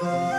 Thank you.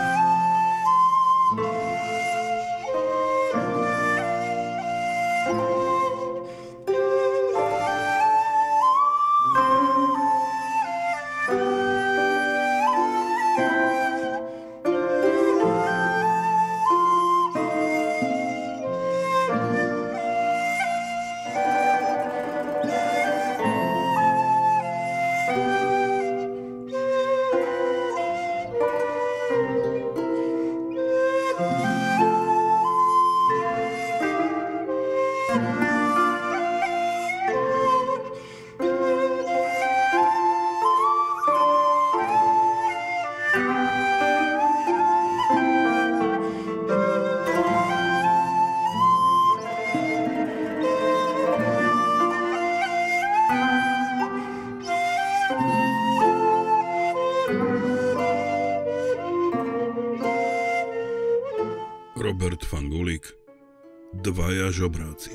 žobráci.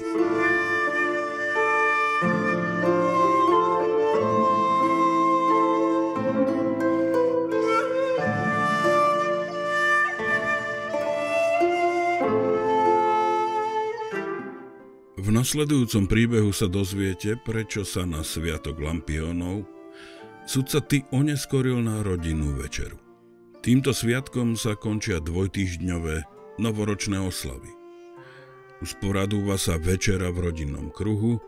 V nasledujúcom príbehu sa dozviete, prečo sa na Sviatok Lampionov sudca ty oneskoril na rodinnú večeru. Týmto sviatkom sa končia dvojtýždňové novoročné oslavy. Usporadúva sa večera v rodinnom kruhu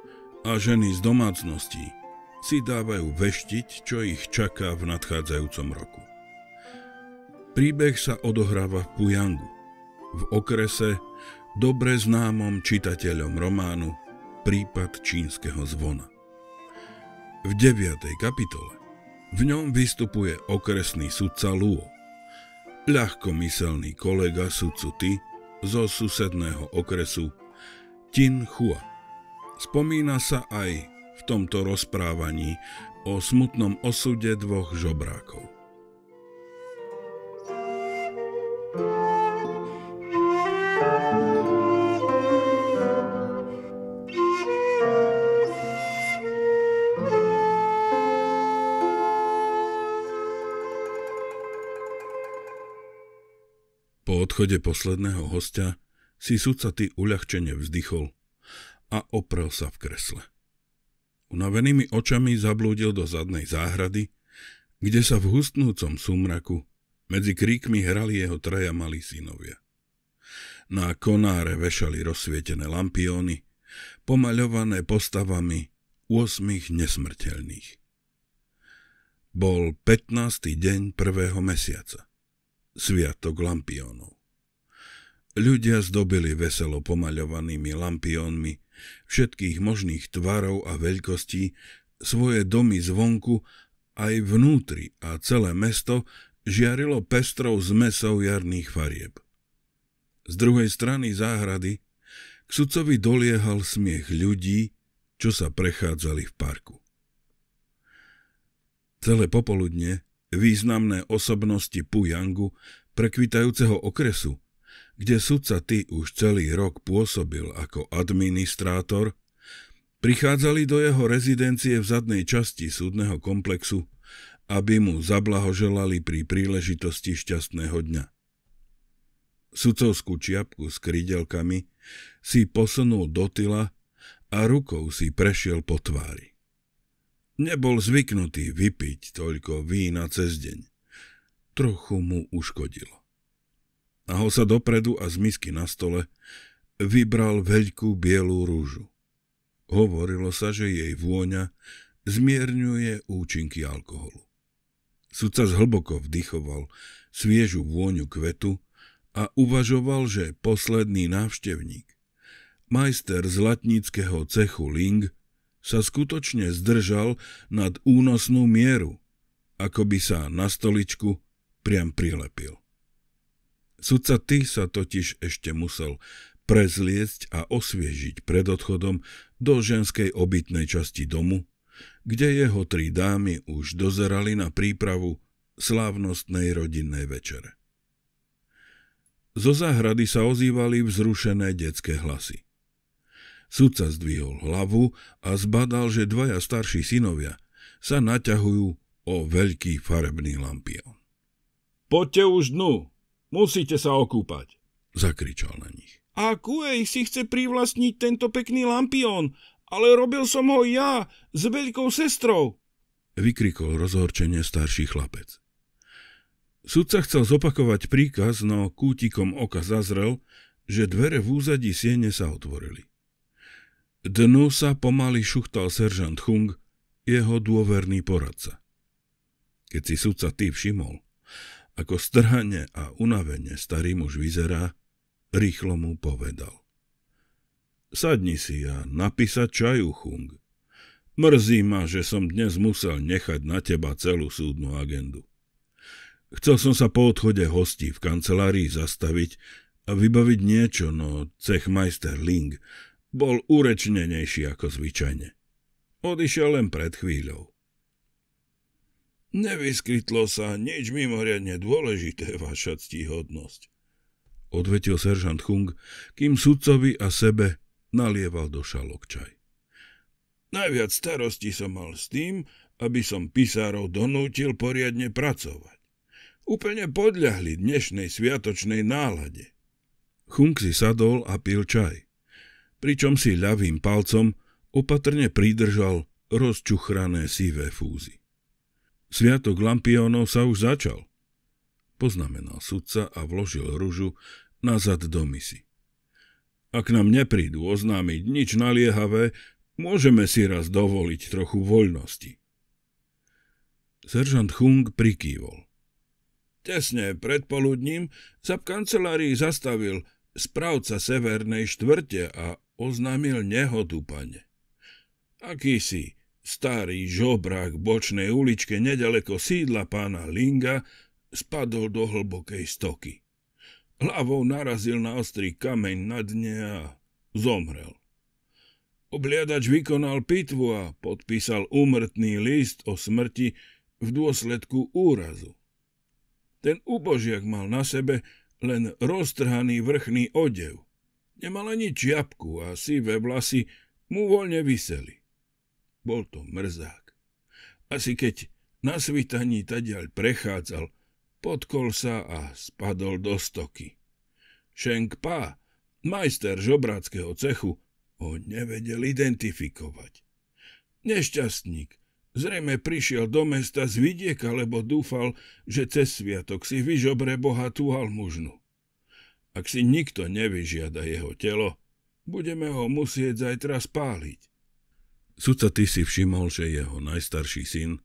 a ženy z domácnosti si dávajú veštiť, čo ich čaká v nadchádzajúcom roku. Príbeh sa odohráva v Pujangu, v okrese, dobre známom čitateľom románu Prípad čínskeho zvona. V 9. kapitole v ňom vystupuje okresný sudca Luo, ľahkomyselný kolega sudcu Ty, zo susedného okresu Tinchua. Spomína sa aj v tomto rozprávaní o smutnom osude dvoch žobrákov. Po odchode posledného hostia si sudca ty uľahčene vzdychol a oprel sa v kresle. Unavenými očami zablúdil do zadnej záhrady, kde sa v hustnúcom sumraku medzi kríkmi hrali jeho traja malí synovia. Na konáre vešali rozsvietené lampióny, pomaľované postavami osmých nesmrteľných. Bol 15. deň prvého mesiaca. Sviatok lampionov. Ľudia zdobili veselo pomaľovanými lampiónmi všetkých možných tvarov a veľkostí svoje domy zvonku aj vnútri a celé mesto žiarilo pestrou zmesou jarných farieb. Z druhej strany záhrady k sudcovi doliehal smiech ľudí, čo sa prechádzali v parku. Celé popoludne významné osobnosti Pujangu, prekvitajúceho okresu, kde sudca Ty už celý rok pôsobil ako administrátor, prichádzali do jeho rezidencie v zadnej časti súdneho komplexu, aby mu zablahoželali pri príležitosti šťastného dňa. Sudcovskú čiapku s krydelkami si posunul do tyla a rukou si prešiel po tvári. Nebol zvyknutý vypiť toľko vína cez deň. Trochu mu uškodilo. Nahol sa dopredu a z misky na stole vybral veľkú bielú rúžu. Hovorilo sa, že jej vôňa zmierňuje účinky alkoholu. Sudca zhlboko vdychoval sviežu vôňu kvetu a uvažoval, že posledný návštevník, majster z cechu Ling, sa skutočne zdržal nad únosnú mieru, ako by sa na stoličku priam prilepil. Sudca ty sa totiž ešte musel prezliecť a osviežiť pred odchodom do ženskej obytnej časti domu, kde jeho tri dámy už dozerali na prípravu slávnostnej rodinnej večere. Zo záhrady sa ozývali vzrušené detské hlasy. Sudca zdvihol hlavu a zbadal, že dvaja starší synovia sa naťahujú o veľký farebný lampion. Poďte už dnu, musíte sa okúpať, zakričal na nich. A Kuej si chce privlastniť tento pekný lampion, ale robil som ho ja s veľkou sestrou, vykrikol rozhorčenie starší chlapec. Sudca chcel zopakovať príkaz, no kútikom oka zazrel, že dvere v úzadí siene sa otvorili. Dnu sa pomaly šuchtal seržant Chung, jeho dôverný poradca. Keď si sudca ty všimol, ako strhane a unavene starý muž vyzerá, rýchlo mu povedal. Sadni si a napísať čaju, Chung. Mrzí ma, že som dnes musel nechať na teba celú súdnu agendu. Chcel som sa po odchode hostí v kancelárii zastaviť a vybaviť niečo, no cech majster Ling bol urečnenejší ako zvyčajne. Odišiel len pred chvíľou. Nevyskytlo sa nič mimoriadne dôležité, vaša ctihodnosť, odvetil seržant Chung, kým sudcovi a sebe nalieval do šalok čaj. Najviac starosti som mal s tým, aby som pisárov donútil poriadne pracovať. Úplne podľahli dnešnej sviatočnej nálade. Chung si sadol a pil čaj pričom si ľavým palcom opatrne pridržal rozčuchrané sivé fúzy. Sviatok lampiónov sa už začal, poznamenal sudca a vložil ružu nazad do misy. Ak nám neprídu oznámiť nič naliehavé, môžeme si raz dovoliť trochu voľnosti. Seržant Hung prikývol. Tesne predpoludním sa v kancelárii zastavil správca severnej štvrte a oznámil nehodu, pane. Aký si starý žobrák v bočnej uličke nedaleko sídla pána Linga spadol do hlbokej stoky. Hlavou narazil na ostrý kameň na dne a zomrel. Obliadač vykonal pitvu a podpísal úmrtný list o smrti v dôsledku úrazu. Ten ubožiak mal na sebe len roztrhaný vrchný odev. Nemal ani čiapku a sivé vlasy mu voľne vyseli. Bol to mrzák. Asi keď na svitaní tadiaľ prechádzal, podkol sa a spadol do stoky. Šenk Pá, majster žobráckého cechu, ho nevedel identifikovať. Nešťastník zrejme prišiel do mesta z vidieka, lebo dúfal, že cez sviatok si vyžobre bohatú almužnu. Ak si nikto nevyžiada jeho telo, budeme ho musieť zajtra spáliť. Sudca ty si všimol, že jeho najstarší syn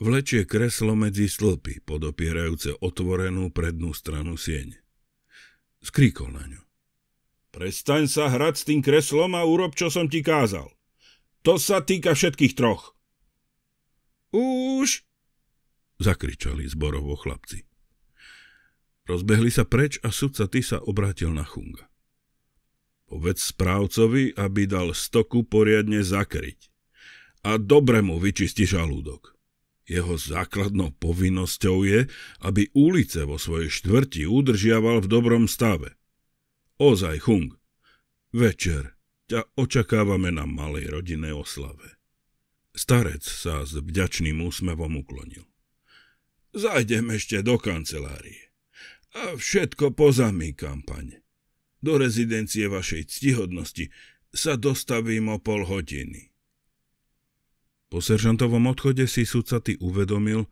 vlečie kreslo medzi slpy, podopierajúce otvorenú prednú stranu sieň. Skríkol na ňu. Prestaň sa hrať s tým kreslom a urob, čo som ti kázal. To sa týka všetkých troch. Už! Zakričali zborovo chlapci. Rozbehli sa preč a sudca ty sa obrátil na Chunga. Povedz správcovi, aby dal stoku poriadne zakryť a dobre mu vyčisti žalúdok. Jeho základnou povinnosťou je, aby ulice vo svojej štvrti udržiaval v dobrom stave. Ozaj, Chung, večer ťa očakávame na malej rodinnej oslave. Starec sa s vďačným úsmevom uklonil. Zajdem ešte do kancelárie a všetko pozamýkam, pane. Do rezidencie vašej ctihodnosti sa dostavím o pol hodiny. Po seržantovom odchode si sudcaty uvedomil,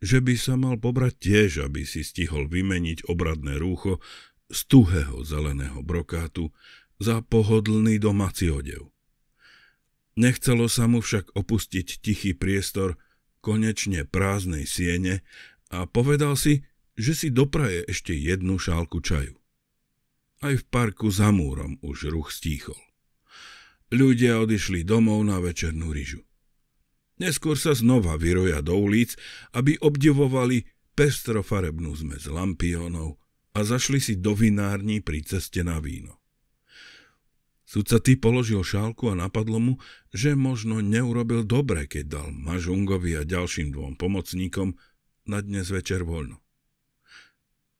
že by sa mal pobrať tiež, aby si stihol vymeniť obradné rúcho z tuhého zeleného brokátu za pohodlný domáci odev. Nechcelo sa mu však opustiť tichý priestor konečne prázdnej siene a povedal si, že si dopraje ešte jednu šálku čaju. Aj v parku za múrom už ruch stíchol. Ľudia odišli domov na večernú ryžu. Neskôr sa znova vyroja do ulic, aby obdivovali pestrofarebnú zmes lampiónov a zašli si do vinárni pri ceste na víno. Sudca ty položil šálku a napadlo mu, že možno neurobil dobre, keď dal Mažungovi a ďalším dvom pomocníkom na dnes večer voľno.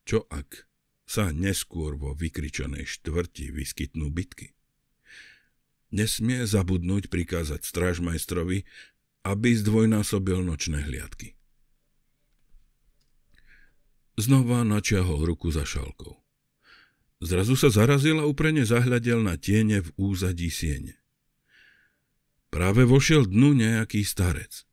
Čo ak sa neskôr vo vykričanej štvrti vyskytnú bitky? Nesmie zabudnúť prikázať strážmajstrovi, aby zdvojnásobil nočné hliadky. Znova načiahol ruku za šalkou. Zrazu sa zarazil a uprene zahľadel na tiene v úzadí siene. Práve vošiel dnu nejaký starec.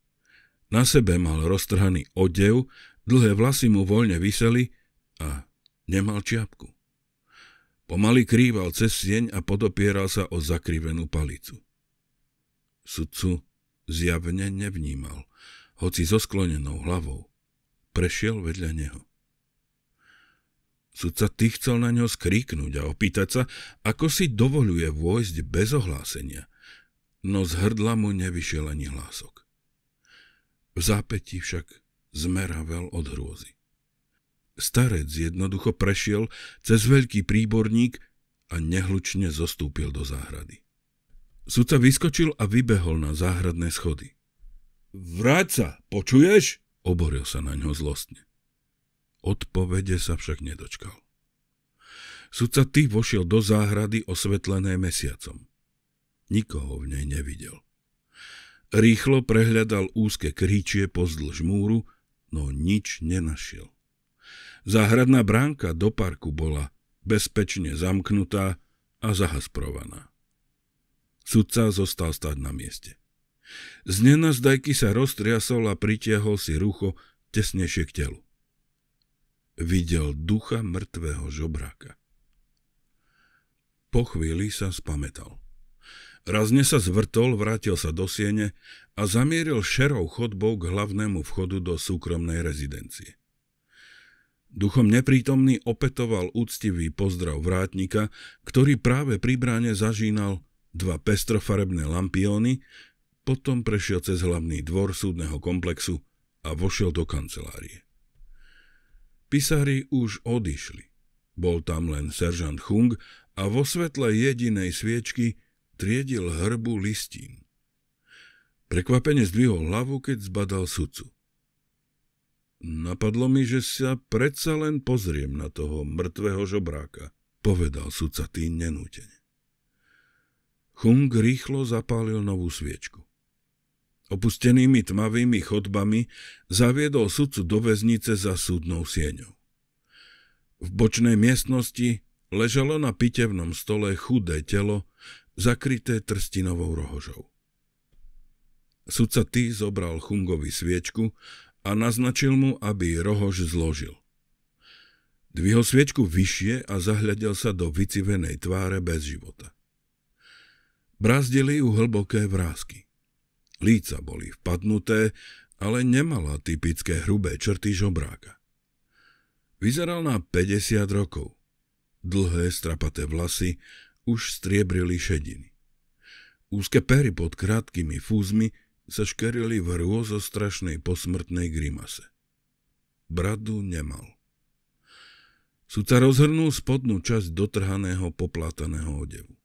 Na sebe mal roztrhaný odev, dlhé vlasy mu voľne vyseli a nemal čiapku. Pomaly krýval cez sieň a podopieral sa o zakrivenú palicu. Sudcu zjavne nevnímal, hoci so sklonenou hlavou. Prešiel vedľa neho. Sudca ty chcel na ňo skríknuť a opýtať sa, ako si dovoluje vojsť bez ohlásenia, no z hrdla mu nevyšiel ani hlások. V zápätí však zmeravel od hrôzy. Starec jednoducho prešiel cez veľký príborník a nehlučne zostúpil do záhrady. Sudca vyskočil a vybehol na záhradné schody. Vráť sa, počuješ? Oboril sa na ňo zlostne. Odpovede sa však nedočkal. Sudca ty vošiel do záhrady osvetlené mesiacom. Nikoho v nej nevidel. Rýchlo prehľadal úzke kríčie pozdĺž múru, no nič nenašiel. Záhradná bránka do parku bola bezpečne zamknutá a zahasprovaná. Sudca zostal stať na mieste. Z nenazdajky sa roztriasol a pritiahol si rucho tesnejšie k telu. Videl ducha mŕtvého žobráka. Po chvíli sa spametal. Razne sa zvrtol, vrátil sa do siene a zamieril šerou chodbou k hlavnému vchodu do súkromnej rezidencie. Duchom neprítomný opetoval úctivý pozdrav vrátnika, ktorý práve pri bráne zažínal dva pestrofarebné lampióny, potom prešiel cez hlavný dvor súdneho komplexu a vošiel do kancelárie. Pisári už odišli. Bol tam len seržant Chung a vo svetle jedinej sviečky triedil hrbu listín. Prekvapene zdvihol hlavu, keď zbadal sudcu. Napadlo mi, že sa predsa len pozriem na toho mŕtvého žobráka, povedal sudca tý nenútene. Chung rýchlo zapálil novú sviečku. Opustenými tmavými chodbami zaviedol sudcu do väznice za súdnou sieňou. V bočnej miestnosti ležalo na pitevnom stole chudé telo, zakryté trstinovou rohožou. Sudca Ty zobral Chungovi sviečku a naznačil mu, aby rohož zložil. Dvihol sviečku vyššie a zahľadil sa do vycivenej tváre bez života. Brazdili ju hlboké vrázky. Líca boli vpadnuté, ale nemala typické hrubé črty žobráka. Vyzeral na 50 rokov. Dlhé, strapaté vlasy už striebrili šediny. Úzke pery pod krátkými fúzmi sa škerili v hrôzostrašnej posmrtnej grimase. Bradu nemal. Súca rozhrnul spodnú časť dotrhaného poplataného odevu.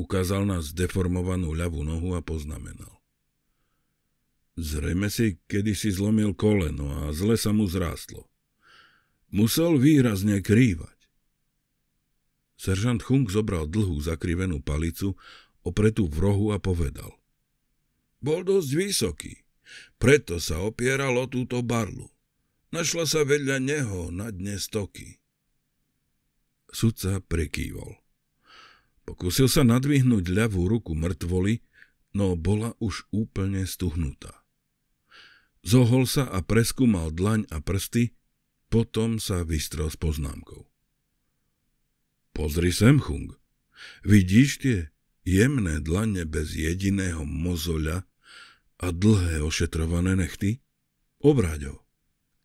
Ukázal na zdeformovanú ľavú nohu a poznamenal. Zrejme si kedy si zlomil koleno a zle sa mu zrástlo. Musel výrazne krývať. Seržant Chung zobral dlhú zakrivenú palicu, opretú v rohu a povedal. Bol dosť vysoký, preto sa opieral o túto barlu. Našla sa vedľa neho na dne stoky. Sudca prekývol. Pokúsil sa nadvihnúť ľavú ruku mŕtvoli, no bola už úplne stuhnutá. Zohol sa a preskúmal dlaň a prsty, potom sa vystrel s poznámkou. Pozri sem, Chung. Vidíš tie jemné dlane bez jediného mozoľa, a dlhé ošetrované nechty? Obráť ho.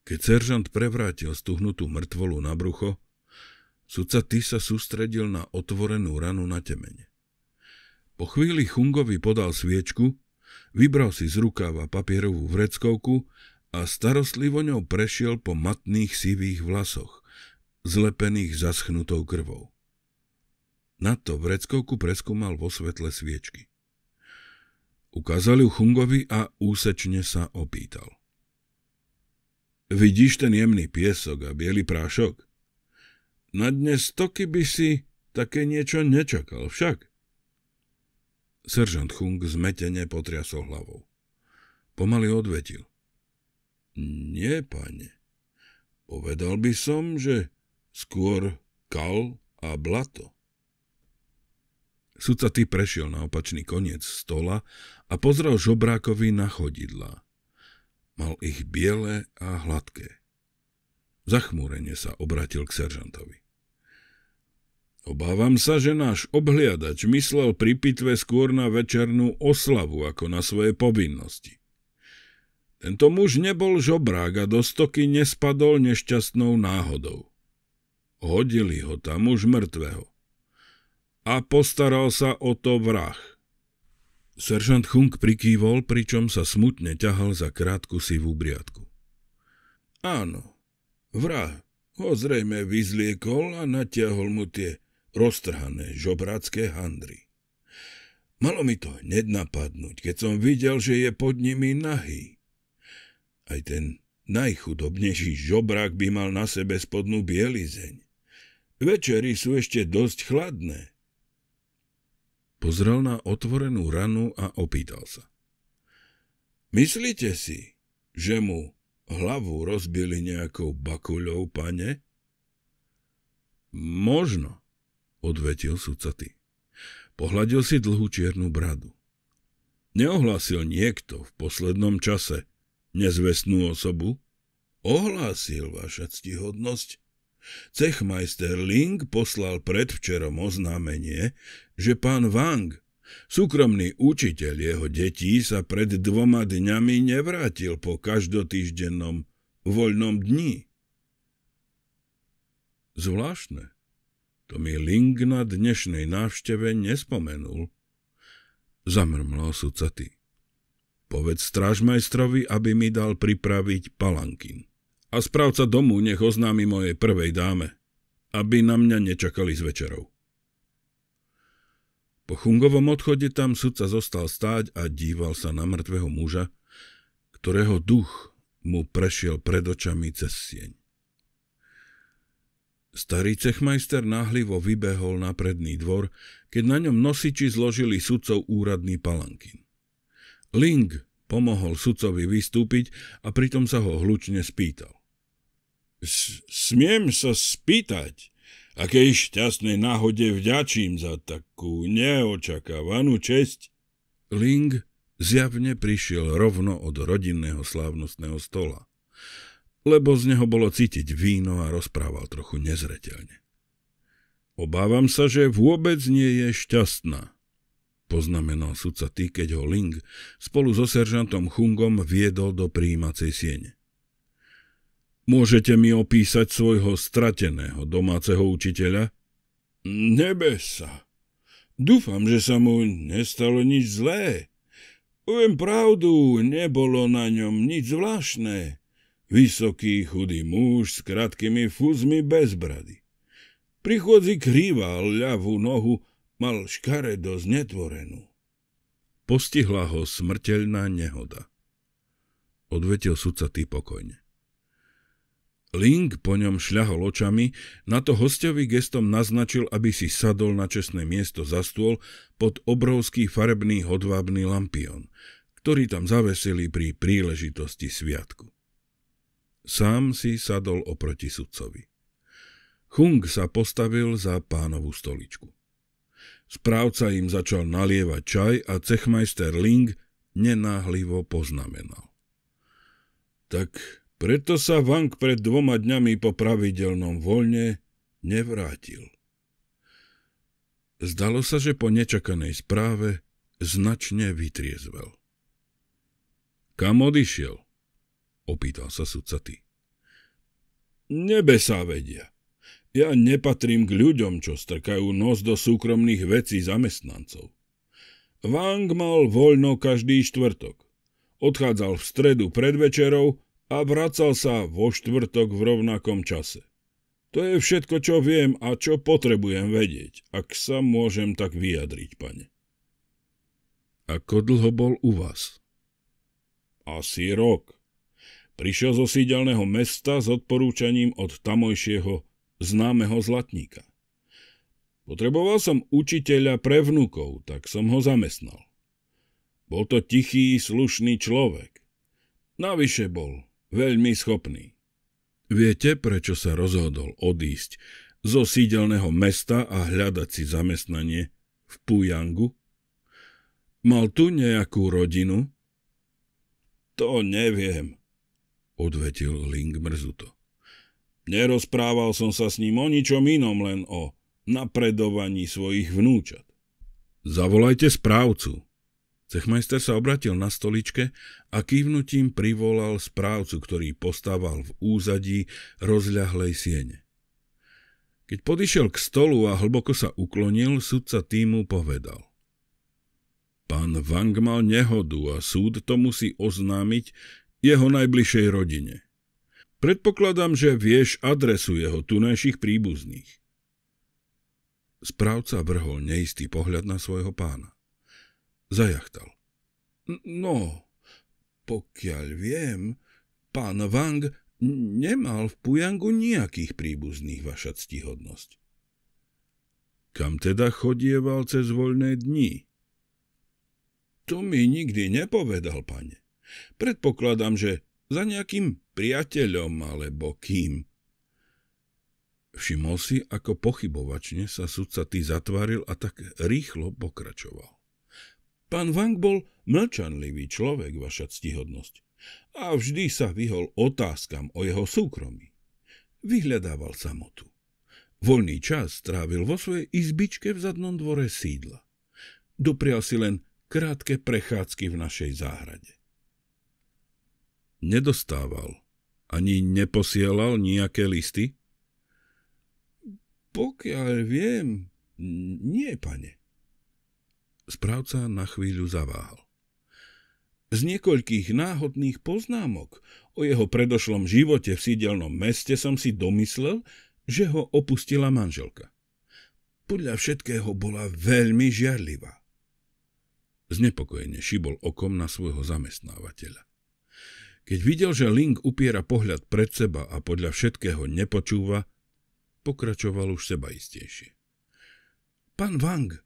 Keď seržant prevrátil stuhnutú mŕtvolu na brucho, sudca ty sa sústredil na otvorenú ranu na temene. Po chvíli Chungovi podal sviečku, vybral si z rukáva papierovú vreckovku a starostlivo ňou prešiel po matných sivých vlasoch, zlepených zaschnutou krvou. Na to vreckovku preskúmal vo svetle sviečky. Ukázal ju Chungovi a úsečne sa opýtal. Vidíš ten jemný piesok a biely prášok? Na dnes stoky by si také niečo nečakal však. Seržant Chung zmetene potriasol hlavou. Pomaly odvetil. Nie, pane. Povedal by som, že skôr kal a blato. Sudca ty prešiel na opačný koniec stola a pozrel žobrákovi na chodidla. Mal ich biele a hladké. Zachmúrene sa obratil k seržantovi. Obávam sa, že náš obhliadač myslel pri pitve skôr na večernú oslavu ako na svoje povinnosti. Tento muž nebol žobrák a do stoky nespadol nešťastnou náhodou. Hodili ho tam už mŕtvého. A postaral sa o to vrah. Seržant Chung prikývol, pričom sa smutne ťahal za krátku sivú briadku. Áno, vrah ho zrejme vyzliekol a natiahol mu tie roztrhané žobrácké handry. Malo mi to hneď napadnúť, keď som videl, že je pod nimi nahý. Aj ten najchudobnejší žobrák by mal na sebe spodnú bielizeň. Večery sú ešte dosť chladné. Pozrel na otvorenú ranu a opýtal sa. Myslíte si, že mu hlavu rozbili nejakou bakuľou, pane? Možno, odvetil sucaty. Pohľadil si dlhú čiernu bradu. Neohlásil niekto v poslednom čase nezvestnú osobu? Ohlásil, vaša ctihodnosť, Cechmajster Ling poslal predvčerom oznámenie, že pán Wang, súkromný učiteľ jeho detí, sa pred dvoma dňami nevrátil po každotýždennom voľnom dni. Zvláštne. To mi Ling na dnešnej návšteve nespomenul. Zamrmlal sudca ty. Povedz strážmajstrovi, aby mi dal pripraviť palankin. A správca domu nech oznámi mojej prvej dáme, aby na mňa nečakali s večerou. Po Chungovom odchode tam sudca zostal stáť a díval sa na mŕtvého muža, ktorého duch mu prešiel pred očami cez sieň. Starý cechmajster náhlivo vybehol na predný dvor, keď na ňom nosiči zložili sudcov úradný palankin. Ling pomohol sudcovi vystúpiť a pritom sa ho hlučne spýtal smiem sa spýtať, akej šťastnej náhode vďačím za takú neočakávanú česť. Ling zjavne prišiel rovno od rodinného slávnostného stola, lebo z neho bolo cítiť víno a rozprával trochu nezreteľne. Obávam sa, že vôbec nie je šťastná, poznamenal sudca tý, keď ho Ling spolu so seržantom Chungom viedol do príjímacej siene. Môžete mi opísať svojho strateného domáceho učiteľa? Nebesa. Dúfam, že sa mu nestalo nič zlé. Poviem pravdu, nebolo na ňom nič zvláštne. Vysoký, chudý muž s krátkými fúzmi bez brady. Prichodzi krýval ľavú nohu, mal škare dosť netvorenú. Postihla ho smrteľná nehoda. Odvetil sudca tý pokojne. Ling po ňom šľahol očami, na to hostiavý gestom naznačil, aby si sadol na čestné miesto za stôl pod obrovský farebný hodvábny lampión, ktorý tam zavesili pri príležitosti sviatku. Sám si sadol oproti sudcovi. Chung sa postavil za pánovú stoličku. Správca im začal nalievať čaj a cechmajster Ling nenáhlivo poznamenal. Tak preto sa Vank pred dvoma dňami po pravidelnom voľne nevrátil. Zdalo sa, že po nečakanej správe značne vytriezvel. Kam odišiel? Opýtal sa sudca ty. Nebe sa vedia. Ja nepatrím k ľuďom, čo strkajú nos do súkromných vecí zamestnancov. Vang mal voľno každý štvrtok. Odchádzal v stredu pred večerou a vracal sa vo štvrtok v rovnakom čase. To je všetko, čo viem a čo potrebujem vedieť, ak sa môžem tak vyjadriť, pane. Ako dlho bol u vás? Asi rok. Prišiel zo sídelného mesta s odporúčaním od tamojšieho známeho zlatníka. Potreboval som učiteľa pre vnúkov, tak som ho zamestnal. Bol to tichý, slušný človek. Navyše bol Veľmi schopný. Viete, prečo sa rozhodol odísť zo sídelného mesta a hľadať si zamestnanie v Pujangu? Mal tu nejakú rodinu? To neviem, odvetil Ling mrzuto. Nerozprával som sa s ním o ničom inom, len o napredovaní svojich vnúčat. Zavolajte správcu, Cechmajster sa obratil na stoličke a kývnutím privolal správcu, ktorý postával v úzadí rozľahlej siene. Keď podišiel k stolu a hlboko sa uklonil, sudca týmu povedal. Pán Wang mal nehodu a súd to musí oznámiť jeho najbližšej rodine. Predpokladám, že vieš adresu jeho tunajších príbuzných. Správca vrhol neistý pohľad na svojho pána zajachtal. No, pokiaľ viem, pán Wang nemal v Pujangu nejakých príbuzných, vaša ctihodnosť. Kam teda chodieval cez voľné dni? To mi nikdy nepovedal, pane. Predpokladám, že za nejakým priateľom alebo kým. Všimol si, ako pochybovačne sa sudca ty zatváril a tak rýchlo pokračoval. Pán Vang bol mlčanlivý človek, vaša ctihodnosť, a vždy sa vyhol otázkam o jeho súkromí. Vyhľadával samotu. Voľný čas trávil vo svojej izbičke v zadnom dvore sídla. Doprial si len krátke prechádzky v našej záhrade. Nedostával ani neposielal nejaké listy? Pokiaľ viem, nie, pane. Správca na chvíľu zaváhal. Z niekoľkých náhodných poznámok o jeho predošlom živote v sídelnom meste som si domyslel, že ho opustila manželka. Podľa všetkého bola veľmi žiarlivá. Znepokojene šibol okom na svojho zamestnávateľa. Keď videl, že Link upiera pohľad pred seba a podľa všetkého nepočúva, pokračoval už istejšie. Pán Wang,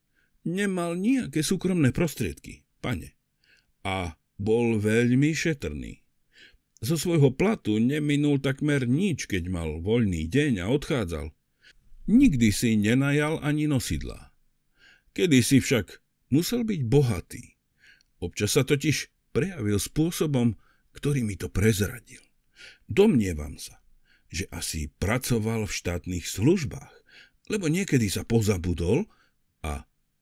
nemal nejaké súkromné prostriedky, pane. A bol veľmi šetrný. Zo svojho platu neminul takmer nič, keď mal voľný deň a odchádzal. Nikdy si nenajal ani nosidla. Kedy si však musel byť bohatý. Občas sa totiž prejavil spôsobom, ktorý mi to prezradil. Domnievam sa, že asi pracoval v štátnych službách, lebo niekedy sa pozabudol,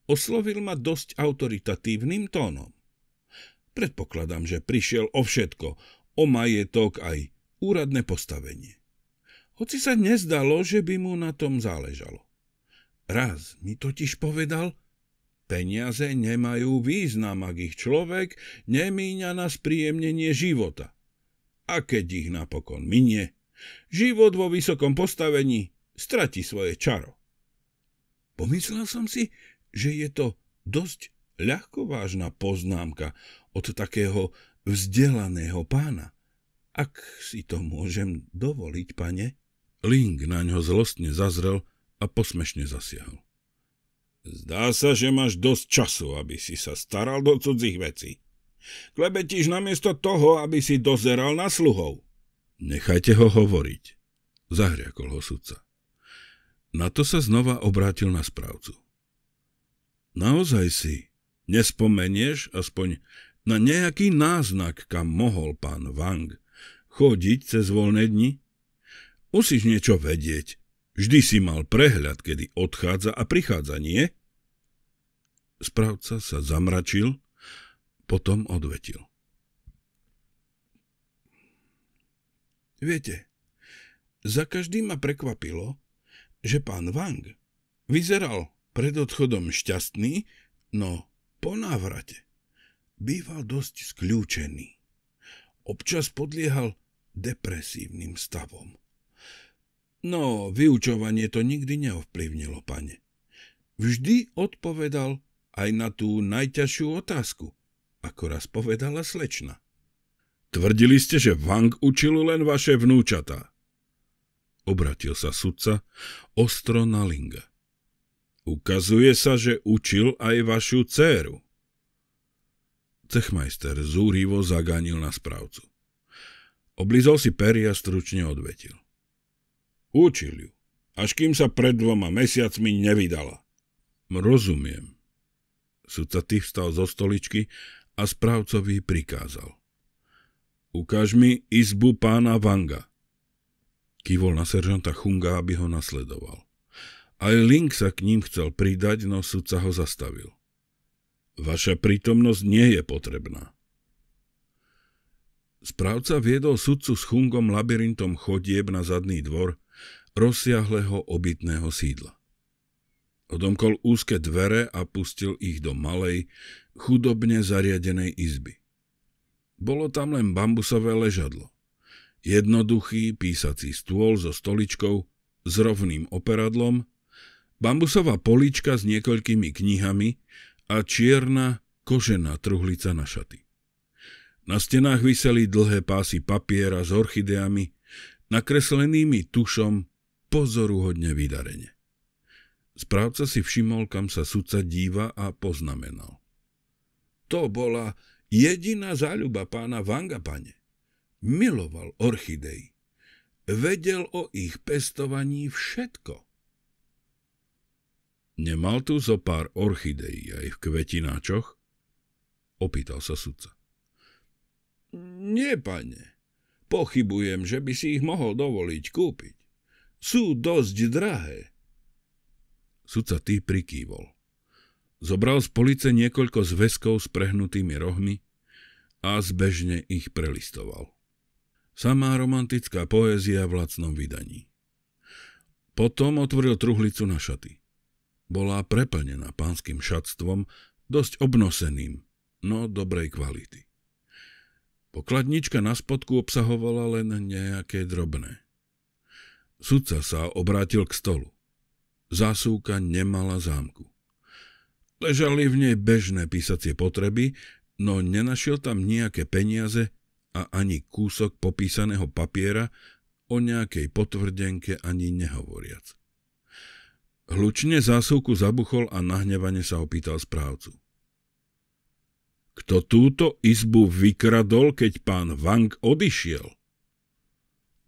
Oslovil ma dosť autoritatívnym tónom. Predpokladám, že prišiel o všetko, o majetok aj úradné postavenie. Hoci sa nezdalo, že by mu na tom záležalo. Raz mi totiž povedal, peniaze nemajú význam, ak ich človek nemíňa na spríjemnenie života. A keď ich napokon minie, život vo vysokom postavení strati svoje čaro. Pomyslel som si, že je to dosť ľahkovážna poznámka od takého vzdelaného pána. Ak si to môžem dovoliť, pane? Ling na ňo zlostne zazrel a posmešne zasiahol. Zdá sa, že máš dosť času, aby si sa staral do cudzích vecí. Klebetíš namiesto toho, aby si dozeral na sluhov. Nechajte ho hovoriť, zahriakol ho sudca. Na to sa znova obrátil na správcu. Naozaj si. Nespomenieš aspoň na nejaký náznak, kam mohol pán Wang chodiť cez voľné dni? Musíš niečo vedieť. Vždy si mal prehľad, kedy odchádza a prichádza, nie? Správca sa zamračil, potom odvetil. Viete, za každým ma prekvapilo, že pán Wang vyzeral pred odchodom šťastný, no po návrate býval dosť skľúčený. Občas podliehal depresívnym stavom. No, vyučovanie to nikdy neovplyvnilo, pane. Vždy odpovedal aj na tú najťažšiu otázku, ako raz povedala slečna. Tvrdili ste, že Wang učil len vaše vnúčata. Obratil sa sudca ostro na Linga. Ukazuje sa, že učil aj vašu dceru. Cechmajster zúrivo zaganil na správcu. Oblizol si pery a stručne odvetil. Učil ju, až kým sa pred dvoma mesiacmi nevydala. Rozumiem. Sudca ty vstal zo stoličky a správcovi prikázal. Ukáž mi izbu pána Vanga. Kývol na seržanta Chunga, aby ho nasledoval. Aj Link sa k ním chcel pridať, no sudca ho zastavil. Vaša prítomnosť nie je potrebná. Správca viedol sudcu s Chungom labyrintom chodieb na zadný dvor rozsiahleho obytného sídla. Odomkol úzke dvere a pustil ich do malej, chudobne zariadenej izby. Bolo tam len bambusové ležadlo. Jednoduchý písací stôl so stoličkou, s rovným operadlom bambusová polička s niekoľkými knihami a čierna kožená truhlica na šaty. Na stenách vyseli dlhé pásy papiera s orchideami, nakreslenými tušom pozoruhodne vydarene. Správca si všimol, kam sa sudca díva a poznamenal. To bola jediná záľuba pána Vanga, pane. Miloval orchidej. Vedel o ich pestovaní všetko. Nemal tu zo pár orchideí aj v kvetináčoch? Opýtal sa sudca. Nie, pane. Pochybujem, že by si ich mohol dovoliť kúpiť. Sú dosť drahé. Sudca tý prikývol. Zobral z police niekoľko zväzkov s prehnutými rohmi a zbežne ich prelistoval. Samá romantická poézia v lacnom vydaní. Potom otvoril truhlicu na šaty bola preplnená pánskym šatstvom, dosť obnoseným, no dobrej kvality. Pokladnička na spodku obsahovala len nejaké drobné. Sudca sa obrátil k stolu. Zásúka nemala zámku. Ležali v nej bežné písacie potreby, no nenašiel tam nejaké peniaze a ani kúsok popísaného papiera o nejakej potvrdenke ani nehovoriac. Hlučne zásuvku zabuchol a nahnevane sa opýtal správcu. Kto túto izbu vykradol, keď pán Wang odišiel?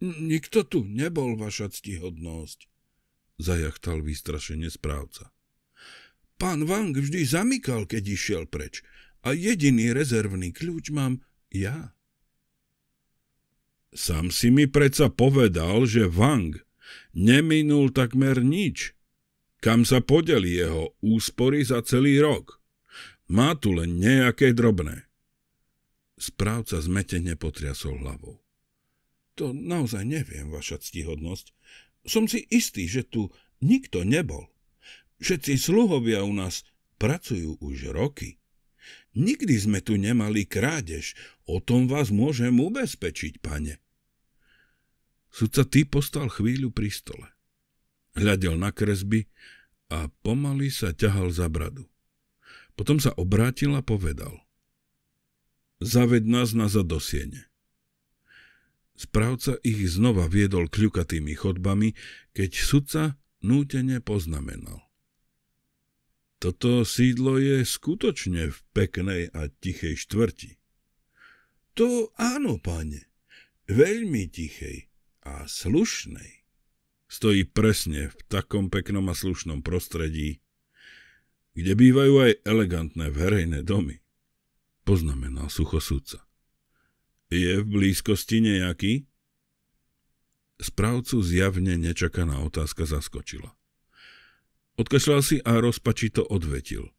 Nikto tu nebol, vaša ctihodnosť, zajachtal vystrašene správca. Pán Wang vždy zamykal, keď išiel preč a jediný rezervný kľúč mám ja. Sam si mi predsa povedal, že Wang neminul takmer nič, kam sa podeli jeho úspory za celý rok. Má tu len nejaké drobné. Správca zmetene potriasol hlavou. To naozaj neviem, vaša ctihodnosť. Som si istý, že tu nikto nebol. Všetci sluhovia u nás pracujú už roky. Nikdy sme tu nemali krádež, o tom vás môžem ubezpečiť, pane. Sudca ty postal chvíľu pri stole hľadel na kresby a pomaly sa ťahal za bradu. Potom sa obrátil a povedal. Zaved nás na zadosiene. Správca ich znova viedol kľukatými chodbami, keď sudca nútene poznamenal. Toto sídlo je skutočne v peknej a tichej štvrti. To áno, pane, veľmi tichej a slušnej stojí presne v takom peknom a slušnom prostredí, kde bývajú aj elegantné verejné domy, poznamenal suchosudca. Je v blízkosti nejaký? Správcu zjavne nečakaná otázka zaskočila. Odkašľal si a rozpačito odvetil.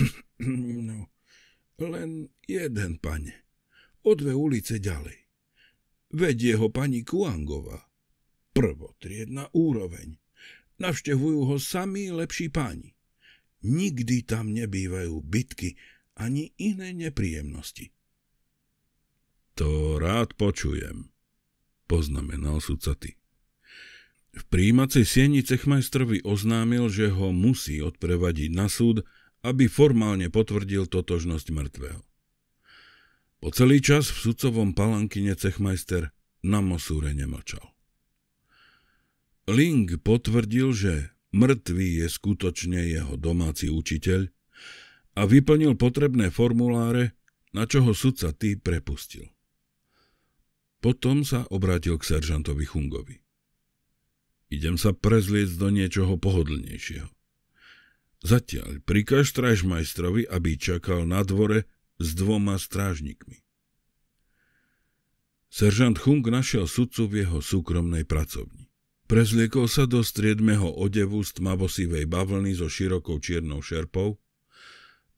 no, len jeden, pane. O dve ulice ďalej. Vedie ho pani Kuangová prvotriedna úroveň. Navštevujú ho sami lepší páni. Nikdy tam nebývajú bitky ani iné nepríjemnosti. To rád počujem, poznamenal Sucaty. V príjímacej sieni cechmajstrovi oznámil, že ho musí odprevadiť na súd, aby formálne potvrdil totožnosť mŕtvého. Po celý čas v sudcovom palankine cechmajster na Mosúre nemlčal. Ling potvrdil, že mŕtvý je skutočne jeho domáci učiteľ a vyplnil potrebné formuláre, na čo ho sudca Ty prepustil. Potom sa obrátil k seržantovi Chungovi. Idem sa prezliecť do niečoho pohodlnejšieho. Zatiaľ prikaž strážmajstrovi, aby čakal na dvore s dvoma strážnikmi. Seržant Chung našiel sudcu v jeho súkromnej pracovni. Prezliekol sa do striedmeho odevu z tmavosivej bavlny so širokou čiernou šerpou,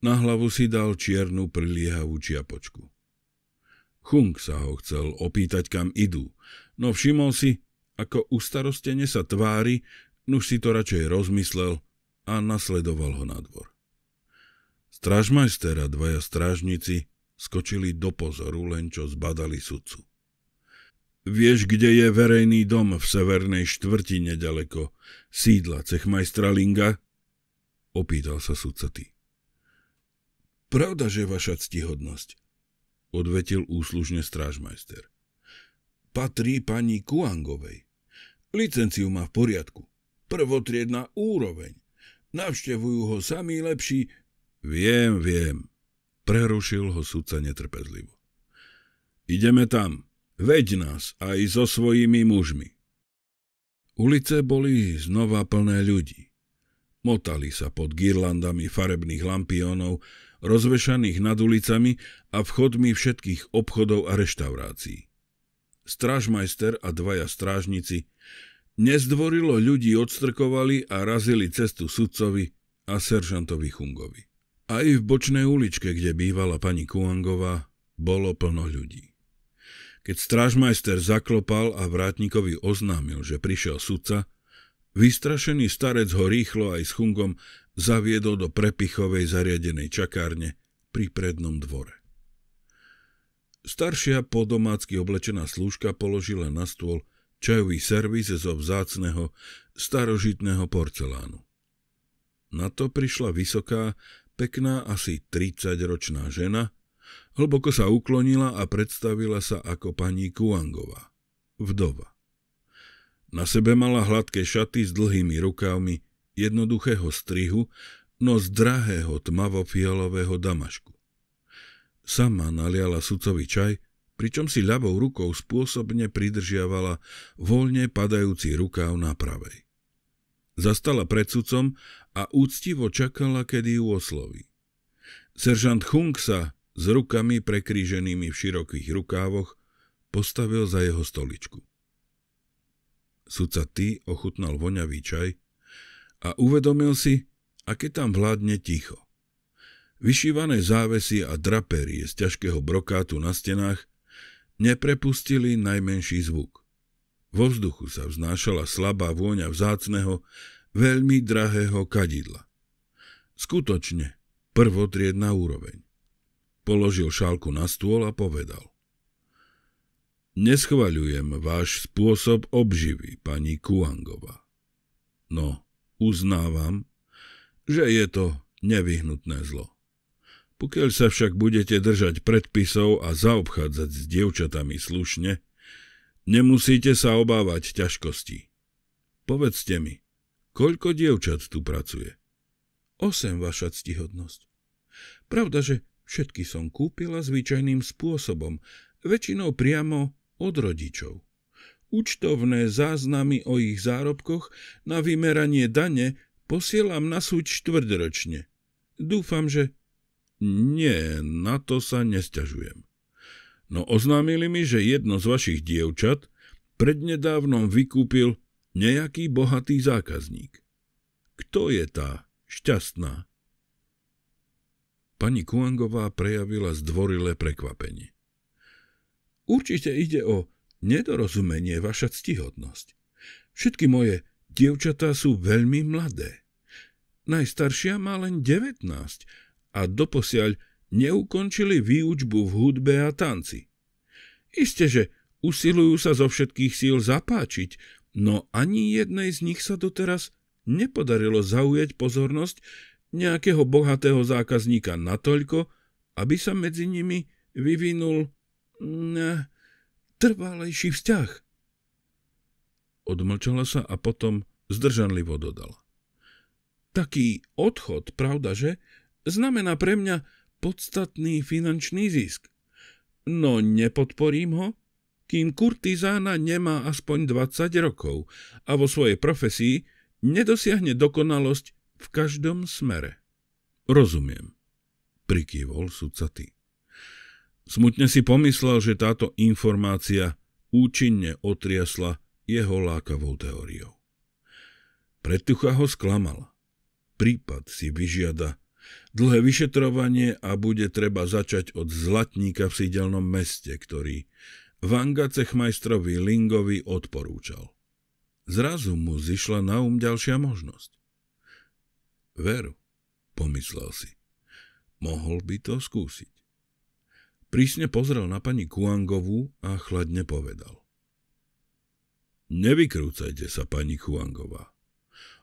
na hlavu si dal čiernu priliehavú čiapočku. Chung sa ho chcel opýtať, kam idú, no všimol si, ako ustarostene sa tvári, nuž si to radšej rozmyslel a nasledoval ho na dvor. a dvaja strážnici skočili do pozoru, len čo zbadali sudcu. Vieš, kde je verejný dom v severnej štvrti nedaleko? Sídla cechmajstra Linga? Opýtal sa sudca ty. Pravda, že vaša ctihodnosť, odvetil úslužne strážmajster. Patrí pani Kuangovej. Licenciu má v poriadku. Prvotriedna úroveň. Navštevujú ho samý lepší... Viem, viem, prerušil ho sudca netrpezlivo. Ideme tam, Veď nás aj so svojimi mužmi. Ulice boli znova plné ľudí. Motali sa pod girlandami farebných lampiónov, rozvešaných nad ulicami a vchodmi všetkých obchodov a reštaurácií. Strážmajster a dvaja strážnici nezdvorilo ľudí odstrkovali a razili cestu sudcovi a seržantovi Chungovi. Aj v bočnej uličke, kde bývala pani Kuangová, bolo plno ľudí. Keď strážmajster zaklopal a vrátnikovi oznámil, že prišiel sudca, vystrašený starec ho rýchlo aj s chungom zaviedol do prepichovej zariadenej čakárne pri prednom dvore. Staršia podomácky oblečená slúžka položila na stôl čajový servis zo vzácného starožitného porcelánu. Na to prišla vysoká, pekná asi 30-ročná žena Hlboko sa uklonila a predstavila sa ako pani Kuangová, vdova. Na sebe mala hladké šaty s dlhými rukávmi, jednoduchého strihu, no z drahého tmavo-fialového damašku. Sama naliala sucový čaj, pričom si ľavou rukou spôsobne pridržiavala voľne padajúci rukáv na pravej. Zastala pred sudcom a úctivo čakala, kedy ju osloví. Seržant Chung sa s rukami prekríženými v širokých rukávoch, postavil za jeho stoličku. Sudca Ty ochutnal voňavý čaj a uvedomil si, aké tam vládne ticho. Vyšívané závesy a draperie z ťažkého brokátu na stenách neprepustili najmenší zvuk. Vo vzduchu sa vznášala slabá vôňa vzácného, veľmi drahého kadidla. Skutočne prvotriedna úroveň položil šálku na stôl a povedal. Neschvaľujem váš spôsob obživy, pani Kuangová. No, uznávam, že je to nevyhnutné zlo. Pokiaľ sa však budete držať predpisov a zaobchádzať s dievčatami slušne, nemusíte sa obávať ťažkostí. Povedzte mi, koľko dievčat tu pracuje? Osem, vaša ctihodnosť. Pravda, že Všetky som kúpila zvyčajným spôsobom, väčšinou priamo od rodičov. Účtovné záznamy o ich zárobkoch na vymeranie dane posielam na súď štvrdročne. Dúfam, že... Nie, na to sa nesťažujem. No oznámili mi, že jedno z vašich dievčat prednedávnom vykúpil nejaký bohatý zákazník. Kto je tá šťastná? Pani Kuangová prejavila zdvorilé prekvapenie. Určite ide o nedorozumenie vaša ctihodnosť. Všetky moje dievčatá sú veľmi mladé. Najstaršia má len 19 a doposiaľ neukončili výučbu v hudbe a tanci. Isté, že usilujú sa zo všetkých síl zapáčiť, no ani jednej z nich sa doteraz nepodarilo zaujať pozornosť nejakého bohatého zákazníka natoľko, aby sa medzi nimi vyvinul ne, mm, trvalejší vzťah. Odmlčala sa a potom zdržanlivo dodala. Taký odchod, pravda, že? Znamená pre mňa podstatný finančný zisk. No nepodporím ho, kým kurtizána nemá aspoň 20 rokov a vo svojej profesii nedosiahne dokonalosť v každom smere. Rozumiem, prikývol ty. Smutne si pomyslel, že táto informácia účinne otriasla jeho lákavou teóriou. Pretucha ho sklamala. Prípad si vyžiada dlhé vyšetrovanie a bude treba začať od zlatníka v sídelnom meste, ktorý Vanga cechmajstrovi Lingovi odporúčal. Zrazu mu zišla na um ďalšia možnosť. Veru, pomyslel si. Mohol by to skúsiť. Prísne pozrel na pani Kuangovú a chladne povedal. Nevykrúcajte sa, pani Kuangová.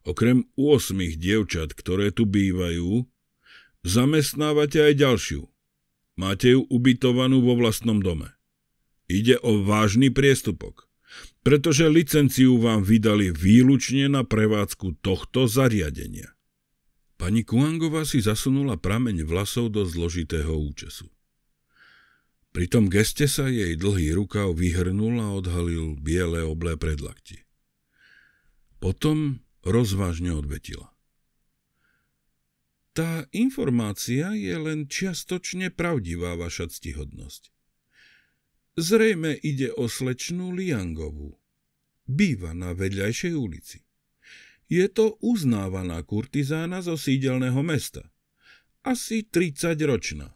Okrem 8 dievčat, ktoré tu bývajú, zamestnávate aj ďalšiu. Máte ju ubytovanú vo vlastnom dome. Ide o vážny priestupok, pretože licenciu vám vydali výlučne na prevádzku tohto zariadenia. Pani Kuangová si zasunula prameň vlasov do zložitého účesu. Pri tom geste sa jej dlhý rukav vyhrnul a odhalil biele oblé predlakti. Potom rozvážne odvetila. Tá informácia je len čiastočne pravdivá, vaša ctihodnosť. Zrejme ide o slečnú Liangovú. Býva na vedľajšej ulici. Je to uznávaná kurtizána zo sídelného mesta. Asi 30-ročná.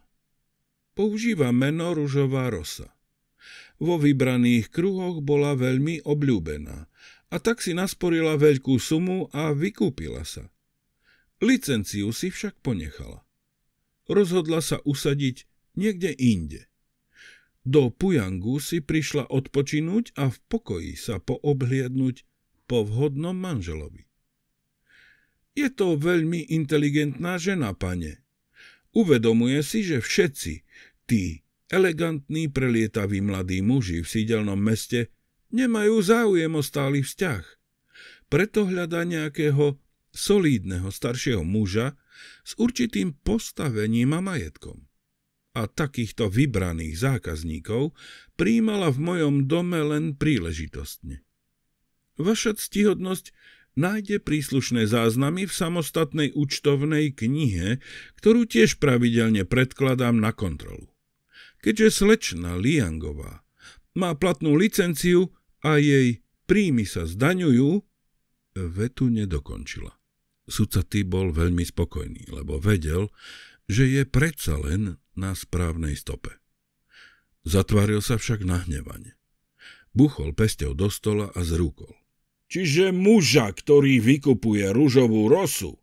Používa meno Ružová rosa. Vo vybraných kruhoch bola veľmi obľúbená a tak si nasporila veľkú sumu a vykúpila sa. Licenciu si však ponechala. Rozhodla sa usadiť niekde inde. Do Pujangu si prišla odpočinúť a v pokoji sa poobliadnúť po vhodnom manželovi. Je to veľmi inteligentná žena, pane. Uvedomuje si, že všetci, tí elegantní prelietaví mladí muži v sídelnom meste, nemajú záujem o stály vzťah. Preto hľadá nejakého solídneho staršieho muža s určitým postavením a majetkom. A takýchto vybraných zákazníkov príjmala v mojom dome len príležitostne. Vaša ctihodnosť nájde príslušné záznamy v samostatnej účtovnej knihe, ktorú tiež pravidelne predkladám na kontrolu. Keďže slečna Liangová má platnú licenciu a jej príjmy sa zdaňujú, vetu nedokončila. Sudca Ty bol veľmi spokojný, lebo vedel, že je predsa len na správnej stope. Zatváril sa však nahnevane. Buchol pestev do stola a zrúkol. Čiže muža, ktorý vykupuje rúžovú rosu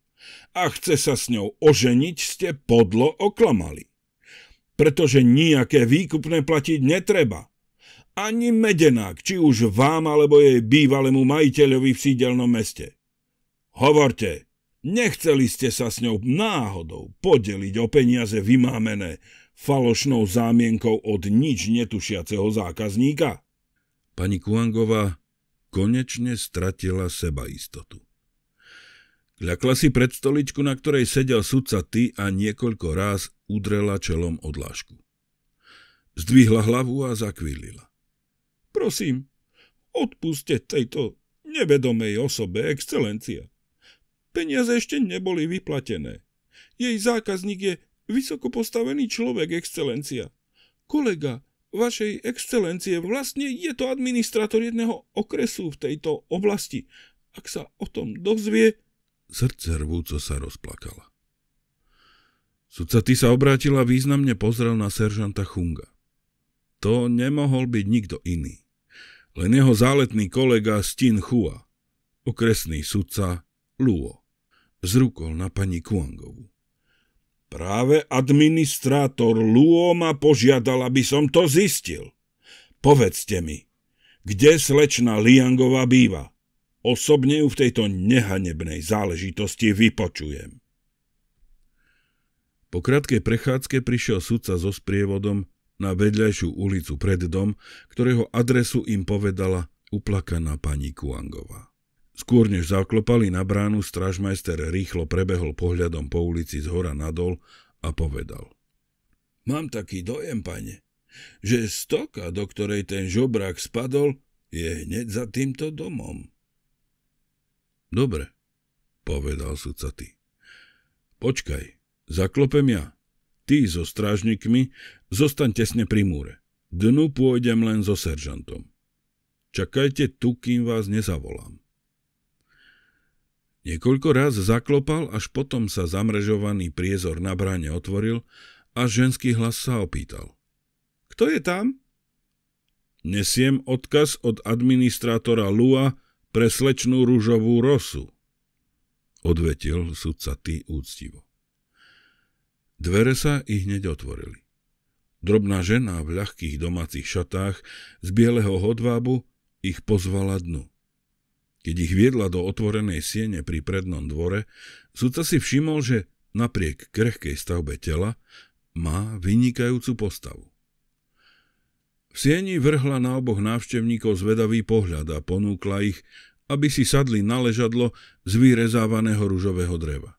a chce sa s ňou oženiť, ste podlo oklamali. Pretože nejaké výkupné platiť netreba. Ani medenák, či už vám alebo jej bývalému majiteľovi v sídelnom meste. Hovorte, nechceli ste sa s ňou náhodou podeliť o peniaze vymámené falošnou zámienkou od nič netušiaceho zákazníka? Pani Kuangová konečne stratila istotu. Kľakla si pred stoličku, na ktorej sedel sudca ty a niekoľko ráz udrela čelom odlášku. Zdvihla hlavu a zakvílila. Prosím, odpuste tejto nevedomej osobe, excelencia. Peniaze ešte neboli vyplatené. Jej zákazník je vysoko postavený človek, excelencia. Kolega, Vašej excelencie, vlastne je to administrátor jedného okresu v tejto oblasti. Ak sa o tom dozvie... Srdce rvúco sa rozplakala. Sudca ty sa obrátila a významne pozrel na seržanta Chunga. To nemohol byť nikto iný. Len jeho záletný kolega Stin Hua, okresný sudca Luo, zrukol na pani Kuangovu. Práve administrátor Luo ma požiadal, aby som to zistil. Povedzte mi, kde slečna Liangová býva? Osobne ju v tejto nehanebnej záležitosti vypočujem. Po krátkej prechádzke prišiel sudca so sprievodom na vedľajšiu ulicu pred dom, ktorého adresu im povedala uplakaná pani Kuangová. Skôr než zaklopali na bránu, stražmajster rýchlo prebehol pohľadom po ulici z hora nadol a povedal. Mám taký dojem, pane, že stoka, do ktorej ten žobrák spadol, je hneď za týmto domom. Dobre, povedal ty. Počkaj, zaklopem ja. Ty so strážnikmi zostaň tesne pri múre. Dnu pôjdem len so seržantom. Čakajte tu, kým vás nezavolám. Niekoľko raz zaklopal, až potom sa zamrežovaný priezor na bráne otvoril a ženský hlas sa opýtal. Kto je tam? Nesiem odkaz od administrátora Lua pre slečnú rúžovú rosu, odvetil sudca ty úctivo. Dvere sa i hneď otvorili. Drobná žena v ľahkých domácich šatách z bieleho hodvábu ich pozvala dnu. Keď ich viedla do otvorenej siene pri prednom dvore, sudca si všimol, že napriek krehkej stavbe tela má vynikajúcu postavu. V sieni vrhla na oboch návštevníkov zvedavý pohľad a ponúkla ich, aby si sadli na ležadlo z vyrezávaného ružového dreva.